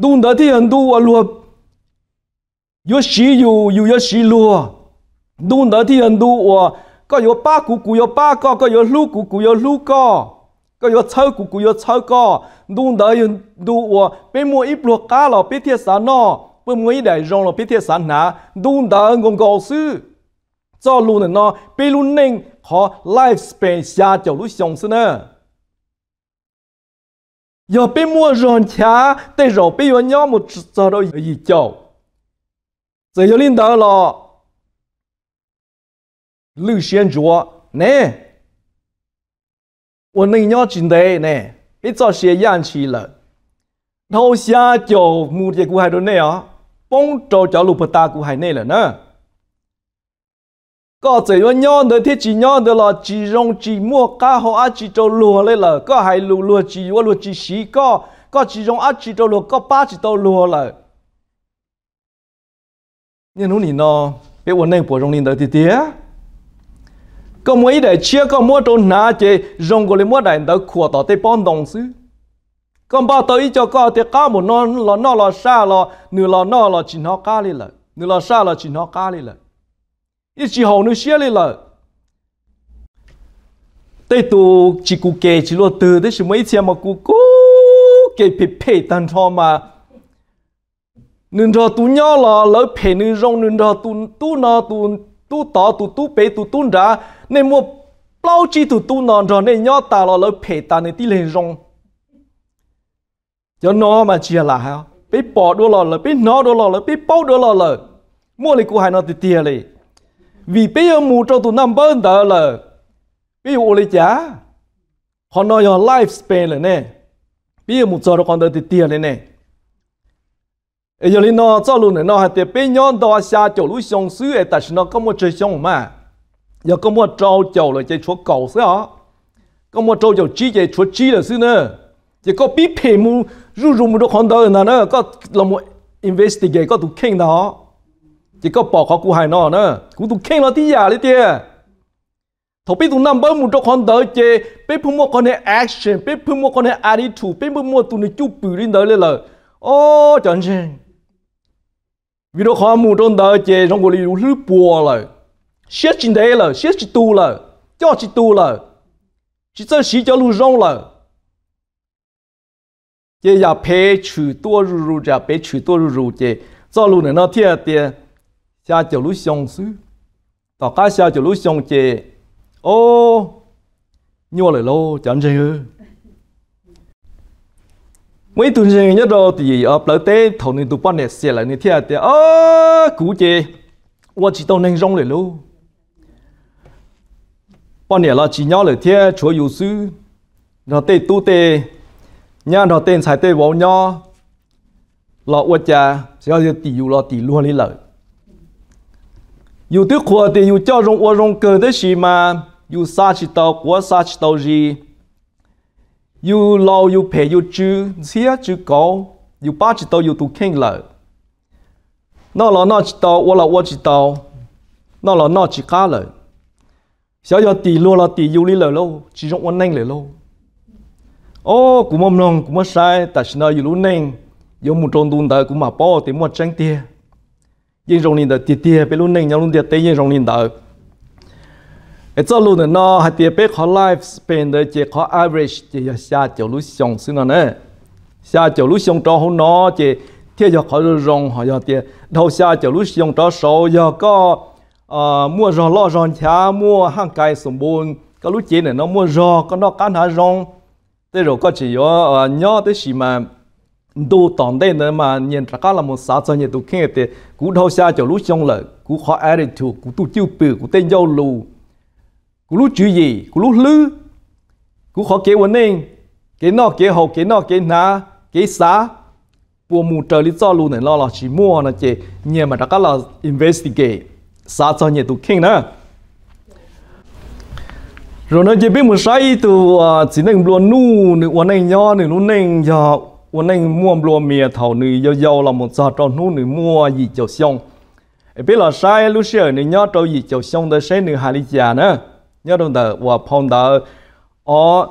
S1: ดูดที่ยันดูลวดยศสีอยู่อยู่ยศสีลวดดูดที่ยันดูว่า个有八股股有八个，个有六股股有六个，个有炒股股有炒股。你等有有我，别摸一锅咖了，别听傻孬，别摸一袋肉了，别听傻拿。你等广告，是叫路孬，别路孬，喝 Life Special 走路香死呢。要别摸上车，得让别人要么找到一脚，这就领到了。lưu xuyên chúa nè quân này nhớ chính đề nè ít cho xe yan chi lợ thâu xa chỗ mù tiệt của hai đứa này bông trâu cháu lục ta của hai nè có thể là nhớ được thiết chỉ nhớ được là chỉ rong mua cá họ á chỉ trâu lùa lên là có hai lù lùa chỉ lùa lùa chỉ xí có có chỉ rong á chỉ trâu lùa có ba chỉ trâu lùa biết quân này của rong linh tới thì tía có mấy để chia có mua trốn ná chế rong gọi mua đại đó khổ tỏ tê bón đồng xứ còn bao tới cho có thì có một nó nó nó là xa là nửa là nó là chỉ nó cá đi là nửa là xa là chỉ nó cá đi là ý chỉ hầu nửa xia đi là tê tu chỉ cụ kề chỉ lo từ đấy chỉ mấy xem mà cụ cố kề bị phê tan cho mà nửa tu nhau là lỡ phê nửa rong nửa tu tu nó tu tu tỏ tu tu bế tu tu ra nên mua bao chi tu tu nón rồi nên nhớ ta lo lỡ phê ta nên tí lên rong cho nó mà chia là ha bế bỏ đua lo lỡ bế nó đua lo lỡ bế bao đua lo lỡ mua lại cụ hai nó thì tia lại vì bế ở mù cho tu năm bơn tờ lỡ ví dụ lấy chả họ nói your lifespan là nè bây giờ mù giờ nó còn tới tia này nè ấy giờ nó cho luôn này nó hay tiền bên nhon đó xa chỗ lũ xong xứ ấy tại nó có một chơi xong mà giờ có một trâu chỗ là chơi chúa cầu xứ đó có một trâu chỗ chi chơi chúa chi là xứ nữa chỉ có biết phê mu rú rú mu được hoàn đời nào nữa có là một investigate có tụ kinh đó chỉ có bỏ khó cụ hài nó nữa cũng tụ kinh nó tí giả đấy tia thầu biết tụ nằm bơ mu được con đời chơi biết phun một con này action biết phun một con này attitude biết phun một tụ này chú bự lên đời lên lời ô chẳng chẳng 为了看木中的姐，让我的有时播了，学习来了，学习多了，假期多了，就在西郊路上了。也要排除多日日节，排除多日日节，走路的那天的，下走路相识，大家下走路相见。哦，你来了，张成宇。mấy tuần gì nhất rồi thì ở lỡ tế thầu nên tụ bắt nè xe lại nên thiệt thì ơ cú chê 我只到能容了喽。半年了，几年了，天出有事，那得都得，伢那得才得往伢，老我家只要是地有了地路里了，有的活的有叫容我容个的是嘛，有啥知道我啥知道是。you lo you pay you chu xia chu go you ba chi to you tu king lo nó lo nó chỉ to wo lo wo chỉ to nó lo nó chỉ cá lo xiao yo ti lo lo ti you li lo lo chỉ trong one nang le lo ô cũng mong nong cũng mất sai tại sao you lu nang yo mu trong tun da cũng mà bỏ thì mua trắng tia yên rong ni da tia tia pe lu nang nhau lu tia tây yên rong ni da ไอ้เจ้าลูกเนี่ยนอหัดเตียเป๊กขอไลฟ์สเปนเลยเจขอ average เจียชาเจียวลุชงซึ่งนั่นเองชาเจียวลุชงจอหูนอเจเที่ยวขอรองหอยเตียเท่าชาเจียวลุชงจอโซยก็เอ่อมั่วรอล่อรอนช้ามั่วห่างไกลสมบูรณ์ก็รู้เจเนี่ยนอมั่วรอก็นอการหารองแต่เราก็จะยอเอ่อย่อได้สิมาดูตอนได้เนี่ยมาเนียนตะก้าละมันสาจเนี่ยตุเข่เตกูเท่าชาเจียวลุชงเลยกูขอ attitude กูตุจิ้วปืกูเต้นยาวลู cú lúc chữ gì cú lúc lư cú khó kế vấn nên kế nọ kế hậu kế nọ kế ná kế xá bùa mù trời lý do luôn này lo là chỉ mua là chỉ nhiều mà đã có là investigate xá cho nhiều tu kinh nữa rồi nó chỉ biết một sai từ à, chỉ nên luôn nu nữa uốn anh nho nữa luôn nên giờ uốn anh mua luôn mía thầu nữa giàu giàu là một giờ cho nu nữa mua gì chầu xong biết là sai lúc xưa nữa nho trâu gì chầu xong tới sai nữa hà lý già nữa nhớ đâu tờ và phong tờ ở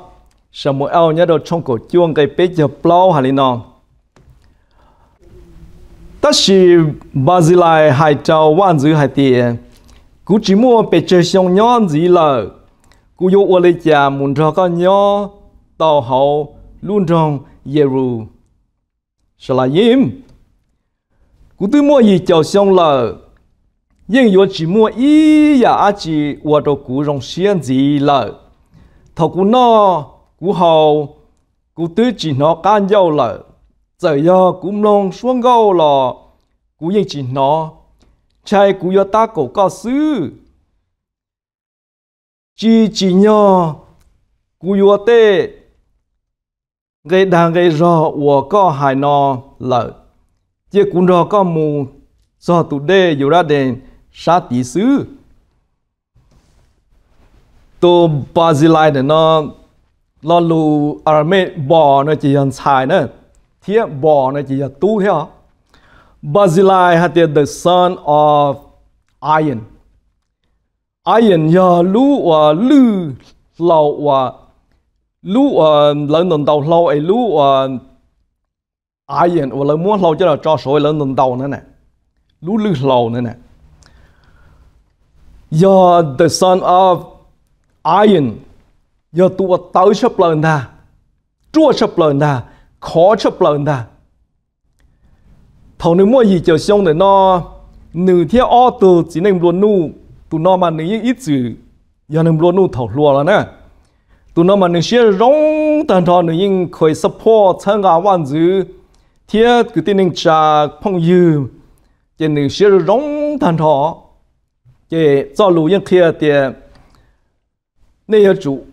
S1: Samuel nhớ đâu trong cuộc chuông cái bế giờ plau hà lý nọ ta chỉ bà dì lại hai trâu quan dữ hai tiền cú chỉ mua bế chơi xong nhon gì là cú vô ô lấy chà muốn cho con nhó tàu hậu luôn trong Yeru. Sẽ là yếm. Cú tư mua gì chào xong là nhưng yo chỉ mua ý ya a chỉ wa đồ cú rong xiên gì lợ thầu cú no cú hầu cú tứ chỉ nó can dâu lợ giờ yo cú long xuống gâu lo, cú yên chỉ nó chai cú yo ta cổ có sư chỉ chỉ nhỏ cú yo tê gây đàn gây rò của có hài no lợ chỉ cú rò có mù do tụ đê dù ra đền sa tí sư To Brazil này nó lo lù arme bò nó chỉ hàng chai nữa thiết bò nó chỉ là tu theo Brazil hạt tiền the son of iron iron ya lu và lư lâu và lu và ờ, lớn đồng đầu lâu ấy lu và ờ, iron và lớn muốn lâu cho là cho soi lớn đồng đầu nữa nè lu lư lâu nữa nè You're the son of iron. You're tua tao chấp lần ta. Chua chấp lần ta. Khó chấp lần ta. Thầu nếu mua gì chờ xong để nó nữ theo o từ chỉ nên luôn nu tu nó mà nữ ít chữ giờ nên luôn nu thầu lùa rồi nè tụ nó mà nữ sẽ rong tần thọ nữ nhưng khởi support thằng gà quan dữ thiết cứ tin nên cha phong dư trên nữ sẽ rong tần thọ 这造路用贴的那些主，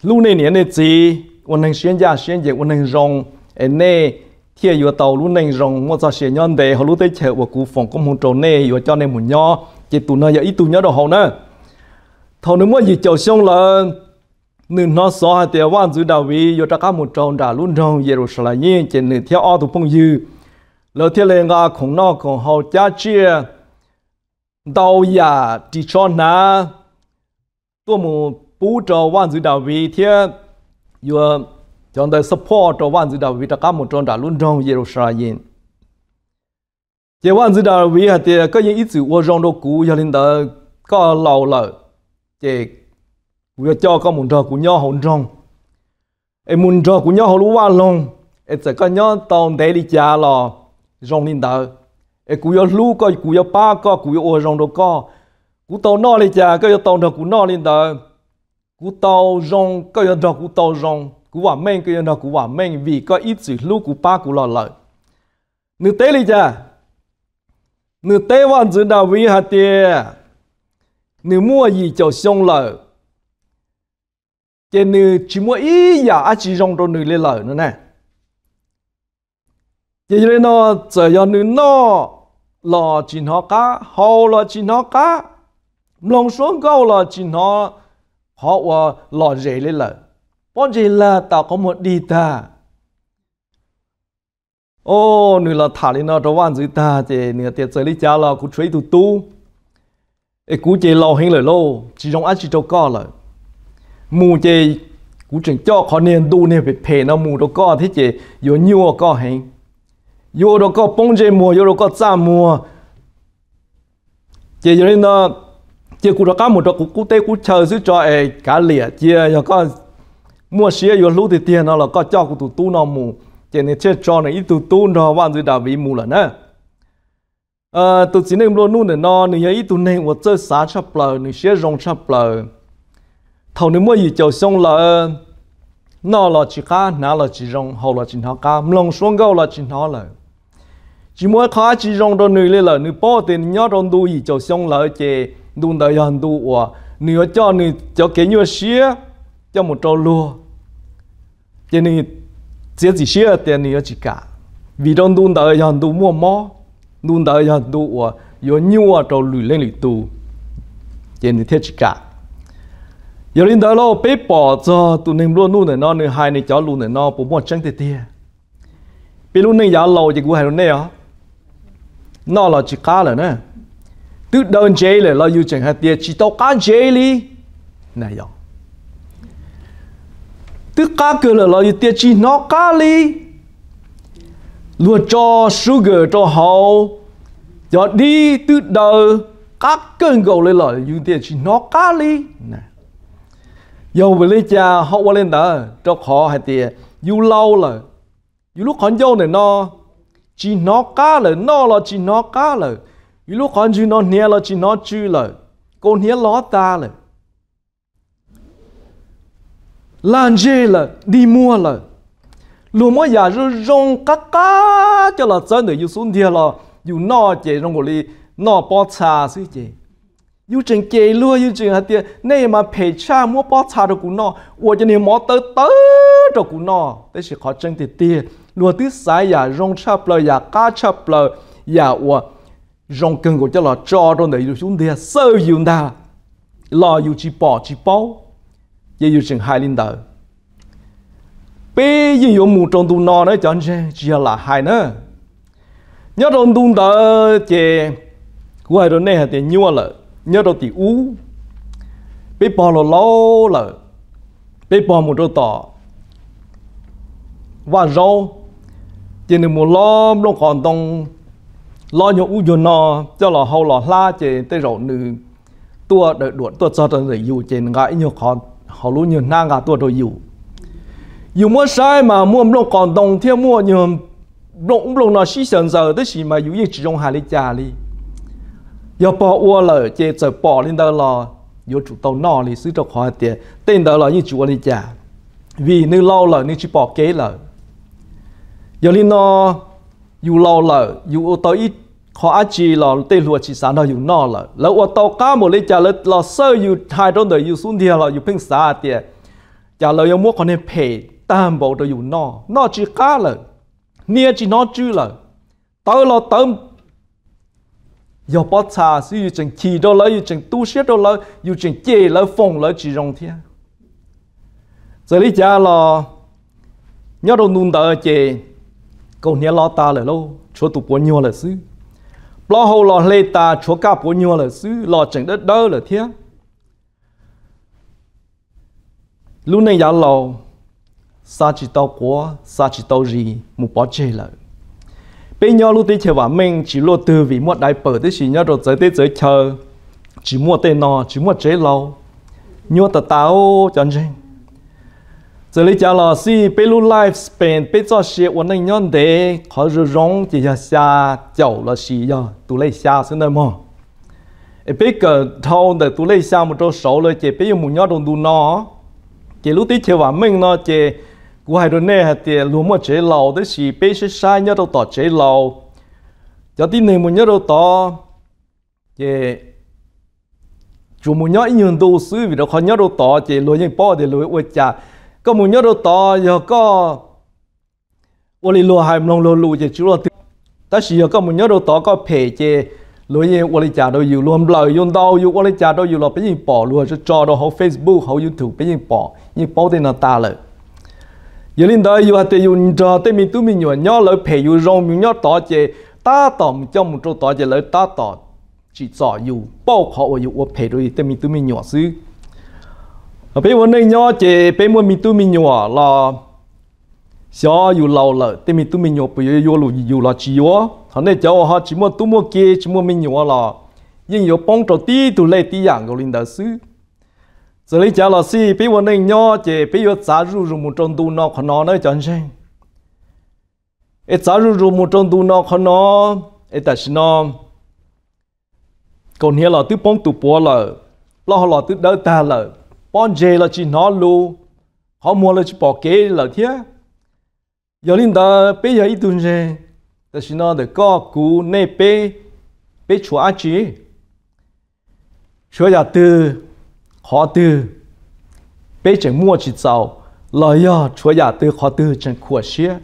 S1: 路那年的贼，我能选家选姐，我能容，哎那贴有道路能容，我早些年代和路在切我古房公红州内有叫那木鸟，这土那有一土鸟的好呢，头那么一叫上了。นึ่งนอสอเตียว่านจูดาวียตะกามุจงดาลุนจงเยรูซาเล็มเจนหนึ่งเที่ยวอ้อตุปงยือแล้วเที่ยวเลงาของนอกของเฮาจ้าเจีย đầu giờ chỉ cho na tôi mu bù cho quan dự đạo vị thế vừa chọn đời support cho quan dự đạo vị ta cả một trong đạo luôn trong Jerusalem chỉ quan dự đạo vị hạt thì có những ít sự quan trọng đó cũ gia đình đó có lâu lợ chỉ vừa cho có một trò cũng nhau hồn trong em muốn cho cũng nhau hồn lúa luôn em sẽ có nhau tồn tại đi cha lo trong linh đạo cú yo lu có cú yo pa có cú yo ô rong đồ có cú tàu nọ lên chả có yo tàu nó cú nọ lên đó cú tàu rong có yo đó cú tàu rong cú hòa men có yo đó cú hòa men vì có ít sự lu cú pa cú lo lợi nửa tế lên chả nửa tế vẫn giữ đạo vi hạt tiền nửa mua gì cho xong lợi chỉ nửa chỉ mua ý giả chỉ rong đồ nửa lên lợi nữa nè chỉ nên nó giờ cho nửa nó lo chỉ họ cá họ lo chỉ họ cá lòng xuống câu lo chỉ họ, họ lo dễ lên là bọn gì là tao có một đi ta ô nửa là thả lên nó trong vạn dưới ta thì nửa tiệt chơi lý cha là cũng chơi tụ tu ê cú chơi lo hình lời lô chỉ trong anh chỉ trong co lời mù chơi cú chừng cho khó nên tu nên phải phê nó mù đâu co thế chơi vô nhiều co hình 有那个帮着么，有那个咋么，这有人呢，这古着干么着，古古对古吃是着哎干裂，这要个么些有路的天呢了，个叫古都都那么，这呢这着呢一都都那万岁大为么了呢？呃，都只能罗弄的呢，你要一都呢，我这啥吃不了，你些容吃不了，头你么一就上了。nó là chỉ cá nó là chỉ rong hầu là chỉ nó cá mông xuống gâu là chỉ nó lời chỉ mỗi khá chỉ rong đồ nữ lê lợi nữ bỏ tiền nhớ rong đu gì cho xong lợ chè đu đợi hàn đu ủa nữ cho nữ cho kế nhớ xía cho một trâu lùa chè nữ chỉ chỉ xía tiền nữ chỉ cả vì rong đu đợi hàn đu mua mò đu đợi hàn đu ủa nhu nhua trâu lùi lên lì tu chè nữ thiết chỉ cả giờ linh đó lo bế bỏ cho tụi nên luôn luôn này nó nữ hai này cháu luôn này nó bố mua chân tiệt tiệt bị luôn này giá lâu chỉ cũng hay luôn nè à nó là chỉ cá là nè tự đơn chế là lo yêu chẳng hạt tiền chỉ tao cá chế đi này rồi tự cá cơ là lo yêu tiền chỉ nó cá đi luôn cho sugar cho hậu rồi đi tự đời các cơn gầu lên lời yêu tiền chỉ nó cá đi này dầu về lấy cha họ qua lên đó cho họ hạt tiền yêu lâu là yêu lúc họ dâu này nó no chỉ nó cá là nó là chỉ nó cá là ý lúc con chú nó nhẹ là chỉ nó chư là cô nhẹ ló ta là làm gì là đi mua là lúc mà giờ rồi rong cá cá cho là chân để yêu xuống địa là yêu nó chế trong cổ li nó bỏ trà suy chế yêu chừng chế luôn yêu chừng hạt tiền nay mà phê cha mua bỏ trà được cũng nó, tôi cho nên mua tới tới được cũng nó, đây là khó chân tiền tiền nua tí sai và rong chập lơ và cá chập lơ và wa rong cưng của cho là cho đó này chúng ta sơ dụng ta lo dù chỉ bỏ chỉ bao giờ dù chừng hai linh đời bé gì dùng mù trong tu nọ nữa cho anh xem chỉ là hai nữa nhớ trong tu tờ chè của hai đứa này thì nhua lợ nhớ đầu thì u bé bỏ lo lâu lợ bé bỏ một chỗ tỏ và rau chỉ nên mua lo lo còn tông lo nhổ u nó cho là hậu là la chỉ tới rồi nữ tua đợi đuổi tua cho tới rồi dù chỉ ngại nhổ còn họ luôn nhổ na ngã tua rồi dù dù mua sai mà mua lo còn tông theo mua nhổ lộn lộn nó xí sần giờ tới xí mà dù gì chỉ trong hai lý trà đi giờ bỏ ua lở chỉ giờ bỏ lên đó là dù chủ tàu nọ thì sứ trọc hỏi tiền tên đó là như chủ lý trà vì nếu lâu lở nếu chỉ bỏ kế lở ยลินออยู่เราเลย อยู่ตัวอีขออาจีเราเตลัวชีสานเราอยู่นอเลยแล้วตัวก้าหมดเลยจะเราเซอร์อยู่ไทยตรนเดอยู่สุนเดียเราอยู่เพิ่งสาเตียจะเรายังมั่วคนในเพจตามบอกเราอยู่นอนอจีก้าเลยเนี่ยจีนอจื้อเลยตัวเราเติมอยู่ปัสสาวะอยู่จังขีเราเลยอยู่จังตู้เสียตัวเลยอยู่จังเจี๋ยเราฟงเราจีรองเทียจะลิจ้าเราเนื้อตัวนุนเตอร์เจี câu nia lo ta là lâu chúa tụ bố nhua là sư lo hầu lo lê ta chúa ca bố nhua là sư lo chẳng đất đơ là thiết lúc này giáo lầu sa chỉ tao quá sa chỉ tao gì mù bỏ chê là, bây giờ lúc đấy chờ và mình chỉ lo từ vì một đại bờ tới chỉ nhớ rồi tới tới tới chờ chỉ mua tên nó chỉ mua chế lâu nhua ta tao chẳng chênh xử lý trả lời si bê life span cho xe ổn nhân để khó rửa rong chỉ cho xa chậu là xì cho tụ lấy xa xin đời mò bê cờ để tụ lấy xa một chỗ sổ lời chỉ bê dùng một nhó đồng tụ nó chỉ lúc tí chế và mình nó chỉ của hai đứa này hạt tiền luôn một chế lầu tới xì bê sẽ sai nhớ đâu tỏ chế lầu cho tí một nhớ đâu tỏ chỉ chủ một nhó ý nhường tụ sư vì đó khó nhớ đâu tỏ chỉ lối những bò để lối ôi chà có một nhớ đâu to giờ có ô li lùa hai mông lùa lùi chỉ chú lùa ta chỉ giờ có một nhớ đâu to có phê chê lùi gì ô li chả đâu dù luôn lời dùng đâu dù ô lý chả đâu dù là bây giờ bỏ lùa cho cho đâu hậu facebook hậu youtube bây giờ bỏ như bỏ tên là ta lợi giờ lên đó dù hạt dù cho tên mình tụi mình nhớ nhớ lời phê dù rong mình nhớ to chê ta tỏm trong một chỗ to chê lời ta tỏm chỉ sợ dù bỏ khó dù ô phê rồi tên mình tụi mình nhớ xứ ở bên vấn đề nhỏ chỉ bên muốn mình tu mình nhỏ là xó dù lâu là tên mình tu mình nhỏ bây giờ lù dù là chỉ nhỏ thằng này cháu họ chỉ muốn tu muốn kia chỉ muốn mình nhỏ là nhưng yếu bông trâu tí tu lệ tí dạng của linh đạo sư giờ lấy cháu là si bên vấn đề nhỏ chỉ bây giờ giá rù rù một trong tu nó còn nó nữa chẳng xem ít giá rù rù một trong tu nó còn nó ít ta xin còn hiện là tu bông tu bỏ là lo họ là tu đỡ ta là bọn dê là chỉ nói lu họ mua là chỉ bỏ kế là thế giờ linh ta bây giờ ít tuần dê ta chỉ nó để có cú nê bê bê chúa á chí chúa giờ từ họ từ bê chẳng mua chỉ giàu lời giờ chúa giờ từ họ từ chẳng khua xía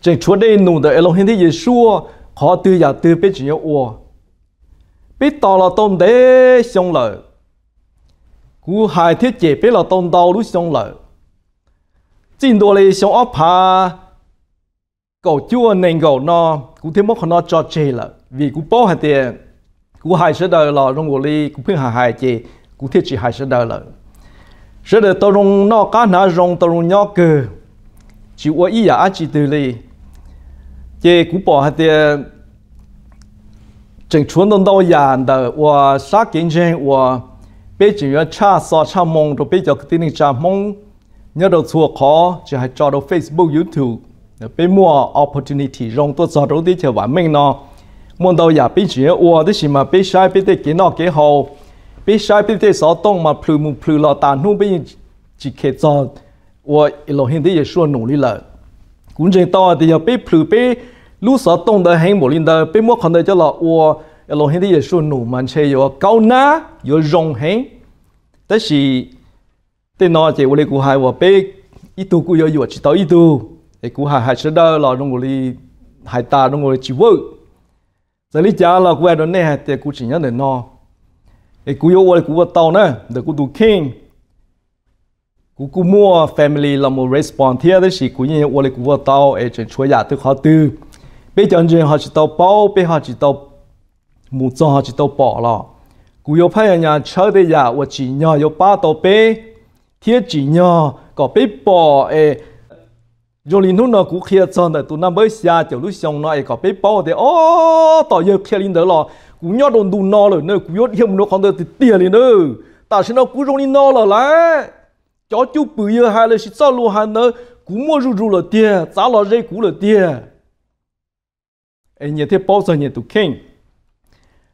S1: chẳng chúa đây nụ để lòng thì thế Giêsu họ từ giờ từ bê chỉ nhớ ủa, bê tỏ là tôm đế xong lời cú hai thiết chế bé là tông đầu lúc xong lợ chính đồ lấy xong ấp hà cậu chưa nên cậu nó cú thêm mất nó cho chế lợ vì cú bỏ hạt tiền cú hai sẽ đời là trong bộ ly cú phiên hà hai chế cú thiết chế hai sẽ đời lợ sẽ đời tao rong nó cá nã rong tao nhỏ cơ chỉ qua ý à chỉ từ ly chế cú bỏ hạt tiền chỉnh chuẩn đông đầu yàn đời và sát kiến và bây giờ cha so cha mong rồi bây giờ cái tin cha mong nhớ đầu xua khó chỉ hay cho đầu Facebook YouTube bây mua opportunity rong tôi so đầu đi chơi 玩命咯，muốn đầu giờ bây giờ 我的是嘛 bây giờ bây giờ cái nó cái hậu bây giờ bây giờ so đông mà plu mu plu lo tàn nu bây giờ chỉ cái cho tôi lo hiện tại giờ xuống nỗ lực rồi cũng chỉ to thì giờ bây plu bây lúc so đông đời hay một linh đó bây mua còn đời cho là tôi lo hin đi su nu man che yo cao na yo rong he ta si te no che wo le ku hai wo pe i tu ku yo yo chi tao i tu e ku hai hai se da lo dong li hai ta dong li chi wo giờ lý cha là quẹt đó nè thì cụ chỉ nhớ để no thì cụ yêu Lê cụ vật tàu nè để cụ đủ Kinh, cụ cụ mua family là một response thiệt đấy chỉ cụ như Lê cụ vật tàu ấy chỉ chuối giả từ khó tư bây giờ chỉ họ chỉ tàu bao bây họ chỉ tàu 木扎就都宝了，古有派人家抄的呀，我今年有八到碑，天今年搞碑包哎，有你那那古黑上的都那碑下就都香一个碑包的哦，到要开你头了，古热都都闹了呢，古有羡慕那看的的爹哩呢，但是那古让你闹了来，交就不要害了，是走路害呢，古莫入住了爹，咋老认古了爹？哎，你在包子你都看。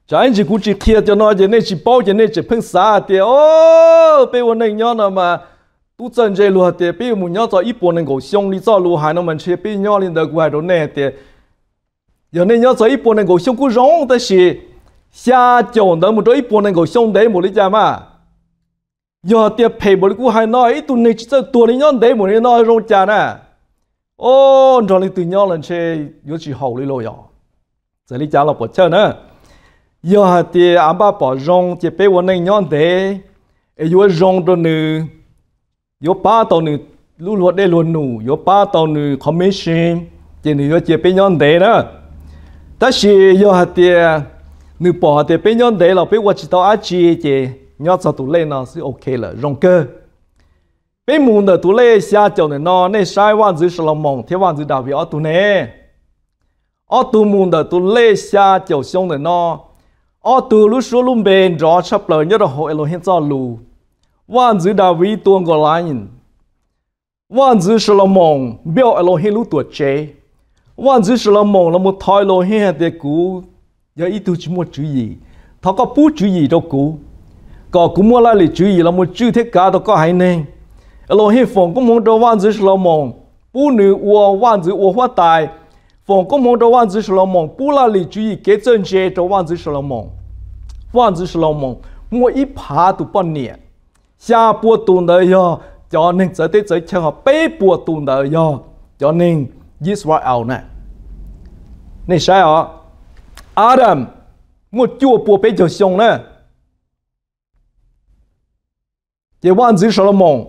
S1: cho anh chỉ cũng chỉ kia cho nó cho nên chỉ bao cho nên chỉ phân xa thì ô bây giờ này nhau là mà tu chân chơi luôn thì bây giờ mình nhớ cho ít bộ này cổ xong đi cho luôn hai nó mình chơi bây nhau lên được vài đồ này thì giờ này nhớ cho ít bộ này cổ xong cũng rong đó là, xa chồng đó một chỗ ít bộ này cổ xong đấy một lý do mà giờ thì phải một cái hai nói ít tu này chỉ cho tu này nhớ đấy một cái nói rong cha nè ô rồi từ nhau lên chơi có gì hậu lý lo nhỏ giờ đi cha là bỏ chơi nữa giờ thì anh ba bỏ rong chỉ bé vốn nên nhon thế yếu rong đó nữ yếu ba tàu nữ lũ luật đây luôn nụ yếu ba tàu nữ commission chỉ nữ yếu chỉ biết nhon thế đó ta chỉ giờ thì nữ bỏ thì biết nhon thế là biết vốn chỉ tàu á chi chỉ nhon sao tụ lên nó sẽ ok rồi, rong cơ biết muốn là tụ lên xa chồng này nó nên sai quan dữ Solomon thế quan dữ David ở tụ này ở tụ muốn là tụ lên xa chồng xong này nó ở từ lúc số lùm bền rõ chấp lời nhớ là hội lộ hiện do lù vạn dư đà vi tuôn gò lai vạn dư sơ lòng mộng biểu lộ hiện lúc tuổi chế vạn dư sơ lòng mộng là một thói lộ hiện tiệt cũ giờ ít tu chỉ một chữ gì thọ có bút chữ gì đâu cũ có cũng mua lại lịch chữ gì là một chữ thế cả đó có hay nên Elohim hiện phòng cũng muốn đâu vạn dư sơ lòng mộng bút nữ ua vạn dư ua hoa tài phòng cũng mong đâu vạn dư sơ lòng mộng bút lại lịch chữ gì kế chân chế đâu vạn dư sơ lòng mộng 万子说了梦，我一趴都半年，下坡蹲的呀叫你再得在听哈，北坡蹲的呀叫你一说叫呢。你谁啊？阿登，我就不背叫香呢。这万子说了梦，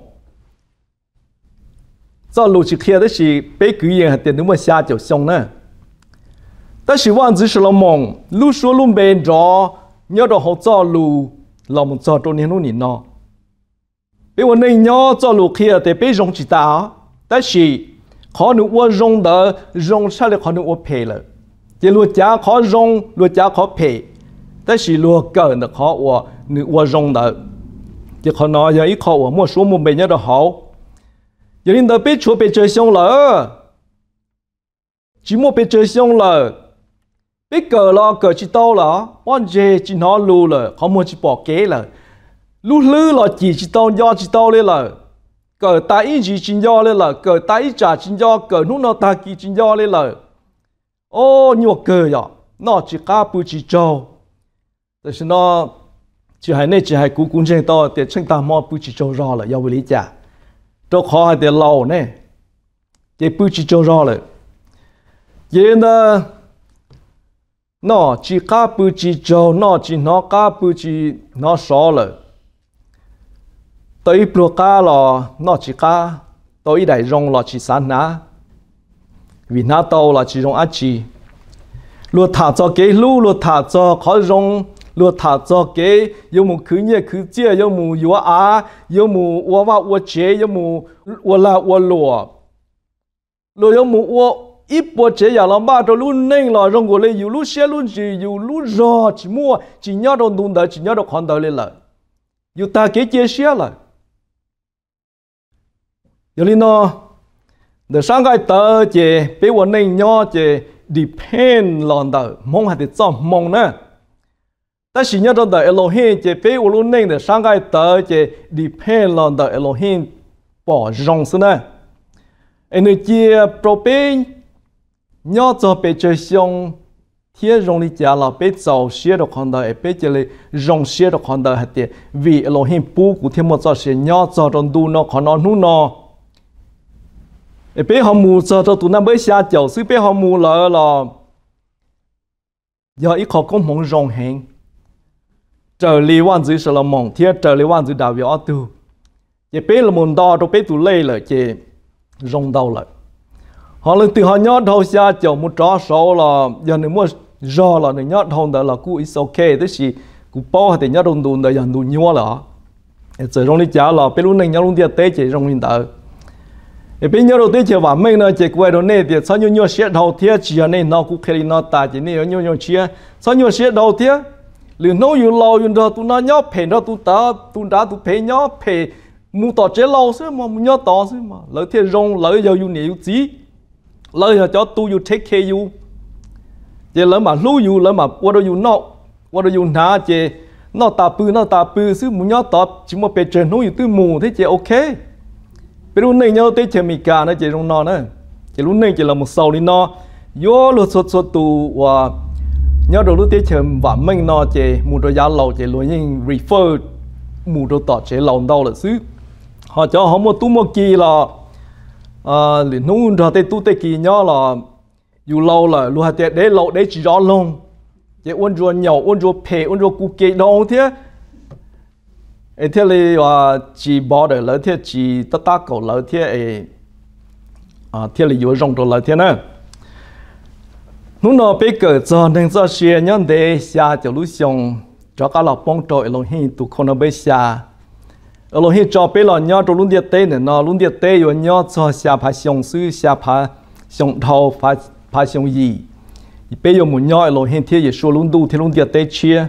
S1: 走路去开的是白狗眼，还点那么下就香呢。但是万子说了梦，路说路绵长。nhớ đồ hỗ trợ lù là một giờ trôn nên nó nó bây giờ này nhớ cho lù kia thì bây rong chỉ ta ta chỉ khó nữa qua rong đỡ rong sao lại khó nữa qua phe lợ chỉ lùa chả khó rong lùa chả khó phe ta chỉ lùa cờ được khó qua nữa qua rong đỡ chỉ khó nói giờ ít khó qua mua số một bên nhớ đồ hậu giờ đến đỡ bây chúa bây chơi xong lợ chỉ mua bây chơi xong lợ biết cờ lo cờ chỉ to là bọn dê chỉ nó lù là không muốn chỉ bỏ kế là lù lư là chỉ chỉ to, do chỉ to lên là cờ ta ý gì chỉ do lên là cờ ta ý trả chỉ do cờ nút nó ta kỳ chỉ do lên là ô nhiều cờ vậy à. nó chỉ cá bự chỉ châu thế nên nó chỉ hay này chỉ hay cú cún trên to để chúng ta mò bự chỉ châu rõ là do lý trả cho khó hay để lâu nè để bự chỉ châu rõ là vậy nên nó chỉ cá bự chỉ cho nó chỉ nó cá bự chỉ nó sợ rồi tới bữa cá là nó chỉ cá tới đại rong là chỉ sáng ná vì nó to là chỉ rong á chỉ luôn thả cho cái lũ luôn thả cho khó rong luôn thả cho cái yêu mù cứ nhẹ cứ chia yêu mù yếu á yêu mù ua va ua chế yêu mù ua la ua lùa luôn yêu mù ua ít bộ chế giả làm ba trâu luôn nên là rong của lên dù lúc xe luôn chỉ dù lúc rò chỉ mua chỉ nhớ đồ đun đời chỉ nhớ đồ khoản đời lên lời dù ta kế chia xe là giờ lên nó để sang cái tờ chế bé quần nên nhớ chế depend lòn đời mong hạt thì chọn mong nè ta chỉ nhớ đồ đời Elohim chế bé quần luôn nên để sang cái tờ chế depend lòn đời Elohim bỏ rong xưa nè energy propane nhớ cho bé chơi xong thế rong đi chả là bé cháu xe được con đời bé chơi là rong xe được con đời hết tiệt vì lo hiểm bù của thiên một cháu xe nhớ cho trong đu nó con nó nu nó bé họ mù cho cho tụi nó mới xa chầu sư bé họ mù là là giờ ít khó cũng mong rong hẹn trở lý quan dữ sợ là mong thiết trở lý quan dữ đào về tu chế bé là muốn đo đâu bé tụi lê là chế rong đau lại họ lên từ họ nhót đâu xa chỗ một trò số là giờ này mua do là này nhót đâu đó là cũ is ok tức là cú bao thì nhót đông đùn đó giờ đùn nhua là rồi trong đi chả là bên lúc này nhót luôn tiệt tế chỉ trong hiện tại bên nhót đầu tiên chỉ và mấy nó chỉ quay đầu này thì sao nhớ nhớ xét đầu tiên chỉ là này nó cũng khai nó ta chỉ nên nhớ nhớ chia sao nhớ xét đầu tiên lừa nấu yêu lâu yêu đó tụi nó nhót phê đó tụi ta tụi đã tụi phê nhót phê mu tỏ chế lâu xí mà mu nhớ tỏ xí mà lỡ thiệt rong lỡ giờ yêu nhiều gì lời họ cho tu you take care you chế lỡ mà lưu you lỡ mà what do you know what do you na chế nó ta pư nó ta pư sư mu nhớ tập chỉ mà bề trên nó you tư mù thế chế ok bề luôn này nhớ tới chế mì cà nó chế luôn nó nữa chế luôn này chế là một sầu đi nó yo lu sốt sốt tu và nhớ đầu lúc tới chế và mình nó chế mu đồ giá lâu chế luôn nhưng refer mu đồ tọt chế lâu đâu là sư họ cho họ một tu một kỳ là ờ uh, nung ra tê tu tê kì nhớ là dù lâu là lu hạt tê để lâu để chỉ rõ luôn chỉ ôn rùa nhỏ ôn rùa phê ôn rùa cụ kê đâu thế ấy thế là và chỉ bỏ để lỡ thế chỉ tất tác cầu lỡ thế ấy à ờ, thế là vừa rong rồi lỡ thế nữa nung nọ bây giờ cho nên cho xe nhân để xa cho lu xong cho cả lọc bông trội luôn hi tụ không nó bây xa ở lối cho bé là nhau trong luôn địa tê này nó luôn địa tê rồi nhau cho xa pha xong sư xa pha xong thâu pha pha xong gì bé rồi một nhau ở lối hiện thiên gì số luôn đủ thì luôn địa tê chia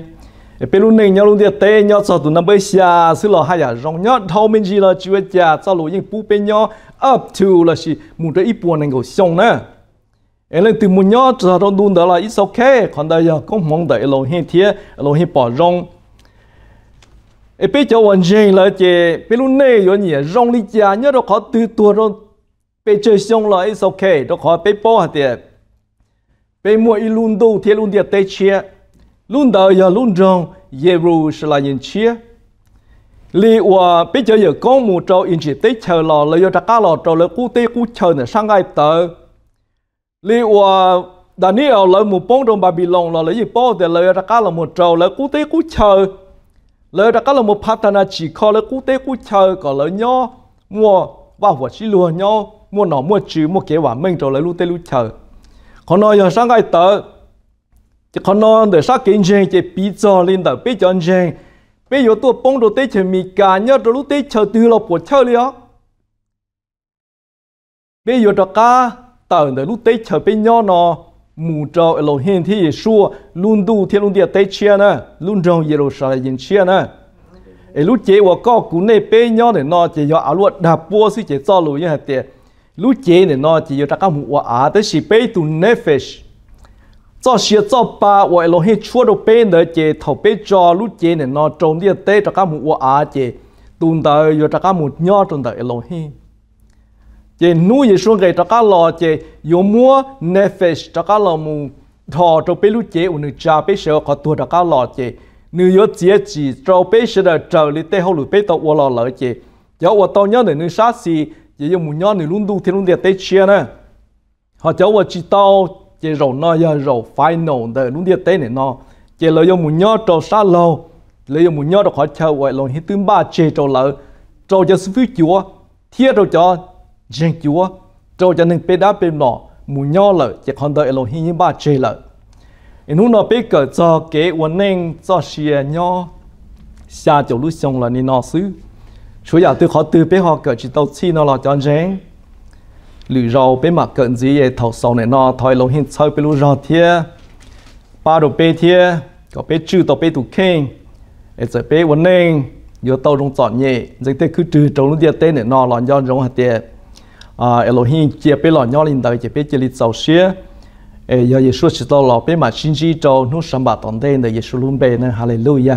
S1: bé luôn này nhau luôn địa tê nhau cho tụi nó bây xa sư là hai nhà rong nhau thâu mình gì là chưa già cho lối những bú bé nhau up to là gì một cái ít buồn này ngồi xong nè em lên từ một nhau cho nó đun đó là it's okay còn đây giờ cũng mong đợi lối hiện thiên lối hiện bỏ rong ấy bây giờ hoàn chỉnh là chị bây lúc này có nhiều rong lý giá nhớ đâu có từ tua rồi bây giờ xong là it's okay đâu có bây bỏ hết đi, bây mua ít luôn đâu thì luôn tiền tây chia luôn đào giờ luôn rong dễ ru sẽ là nhìn chia lý hòa bây giờ giờ có một trâu in chỉ tây chờ lò là do cá lò trâu là cú tây cú chờ nữa sang ai tờ, lý hòa Daniel là một bóng trong Babylon là lấy gì bỏ thì lời ra cá là một trâu là cú tế cú chờ lời đã có là một partner chỉ có là cú tế cú chờ có lời nhau mua và vừa chỉ lùa nhau mua nó mua chữ mua kế hoạch mình rồi lấy lũ tế lũ chờ còn nói giờ sáng ngày tới chỉ còn nói để sáng kinh doanh chỉ bị cho lên tới bị cho doanh bây giờ tôi bông đồ tế chỉ mì cả nhớ rồi lũ tế chờ từ lọc của chờ liền bây giờ đó cả tới để lũ tế chờ bên nhau nó mù trâu Elohim thì Yeshua luôn đủ thiên luôn địa tây chia nè luôn trong Jerusalem chia nè ấy lúc chế và có cú này bê nhau để nó chỉ do áo luật đạp bua xí chế cho lùi như hạt tiền lúc chế để nó chỉ do các mũ và á tới xí bê tu nefesh cho xí cho ba và Elohim chúa đồ bê nữa chế thầu bê cho lúc chế để nó trông địa tây cho các mũ áo á chế tụn tới do các mũ nhau tụn tới Elohim chế nuôi gì xuống cái trắc cá lò chế yo mua nefesh trắc cá mu mù thò cho bé lú chế u nữ cha bé sợ có tua trắc cá chế nữ yo chế chỉ trâu bé sợ là trở li tê hậu lú bé tàu u lò lỡ chế cháu u tàu nhớ nữ nữ sát si chế yo mu nhớ nữ luôn du thiên luôn địa tê chia nè họ cháu u chỉ tàu chế rầu nó ya rầu final để luôn địa tê này nó chế lỡ yo mu nhớ trâu sát lâu lấy yo mu nhớ cho khỏi chờ u lò hít tưng ba chế trâu lỡ trâu cho sư phụ chúa thiết cho cho dân chúa cho cho nên bê đá bê nọ mù nhò lợ chỉ còn đợi Elohim như ba chơi lợ em lúc nó bê cờ cho kế uốn nên cho xìa nhò xa chỗ lúc xong là nì nó xứ chúa giờ tôi khó từ bê họ cờ chỉ tàu chi nó là chọn dân lũ rau bê mà cận gì vậy thầu sau này nó thôi hình chơi bê lũ rau thiê ba đồ bê thiê có bê chữ tàu bê tụ khen em sẽ bê uốn nên giờ tàu trong chọn nhẹ dân tê cứ trừ trong lúc địa tê này nó là do rong hạt tiệt À, Elohim chia bê lọ nhỏ linh đời chia bê chia lịch sau xia giờ Giêsu chỉ tao lọ bê mà xin chỉ cho nút sắm bạc tổn tên để Giêsu à, luôn bê
S2: nên Hallelujah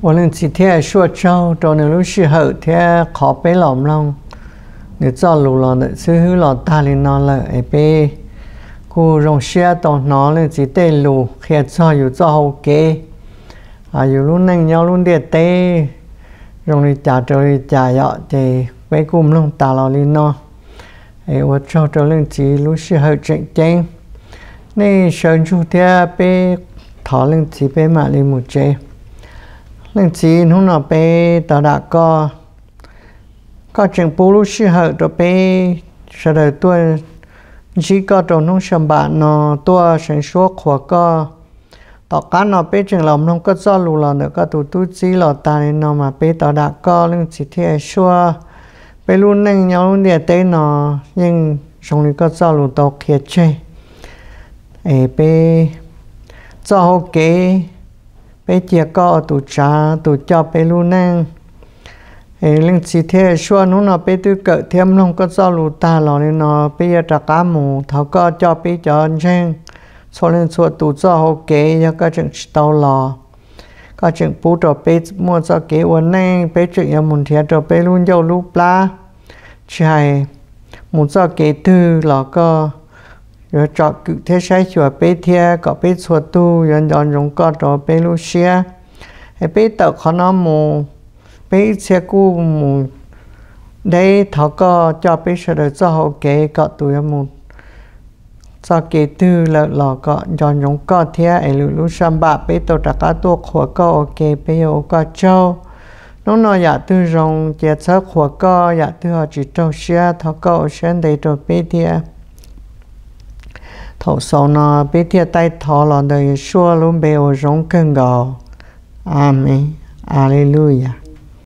S2: 我们今天说教到那路时候，天靠北老龙，你走路了的，最后了大林那了一边，古用些到哪了？只带路，还走又走好给，啊，有路能要路的带，用你家这里家要的。mấy cùng lông tà lò lì nọ ấy ở chỗ chỗ lên chỉ lúc xưa hơi chuyện chén nên sơn chú thế bé thọ lên chỉ bé mà lên một chế lên chỉ lúc nào bé tà đã có có chuyện bù lúc xưa hơi đó bé sau đời tôi chỉ có trong nông sản bạn nó tôi sản xuất khoa có tỏ cá nó bé chừng lòng không có do lù nữa có tụ tu chỉ lò ta nên nó mà bé tỏ đã có lưng chỉ thế xua ไปรุ่นนึงยาวรุ่นเดียเต้นอยังชงนี้ก็จะรู้ตกเทียเชเอไปจะโอเคไปเจียก็ตุจ้าตุจอไปรุ่นนึงเอลิงสีเทชัวนู้นอไปตื้อเกิดเทียมลงก็จะรู้ตาหล่อนี่นอไปยาตะกาหมูเขาก็จอไปจอนเช่งโซเลนชัวตุจอโอเคยังก็จึงเตาหล่อ có chuyện bố trò bê mua cho kế uốn nè bê chuyện nhà muốn thiệt trò bê luôn dâu lúc chạy muốn cho kế tư là rồi cho cứ thế sai chùa bê thiệt có bê chùa tu rồi rồi chúng có trò bê lu xia hay bê tàu khó nó mù xe cu mù đây thọ có cho bê sợ được cho kế có tụi mù sau kỳ tư là lò có dọn giống có thế ấy lũ lũ xăm bạ bê tổ trả cá tua khổ có ok bê ô có châu nó nó dạ tư rong chế sớ khổ có dạ tư họ chỉ châu xe thọ có xen đầy trâu bê thế thổ sầu nó bê thế tay thọ là đầy xua luôn bê ô rong cân gò Amen. Hallelujah.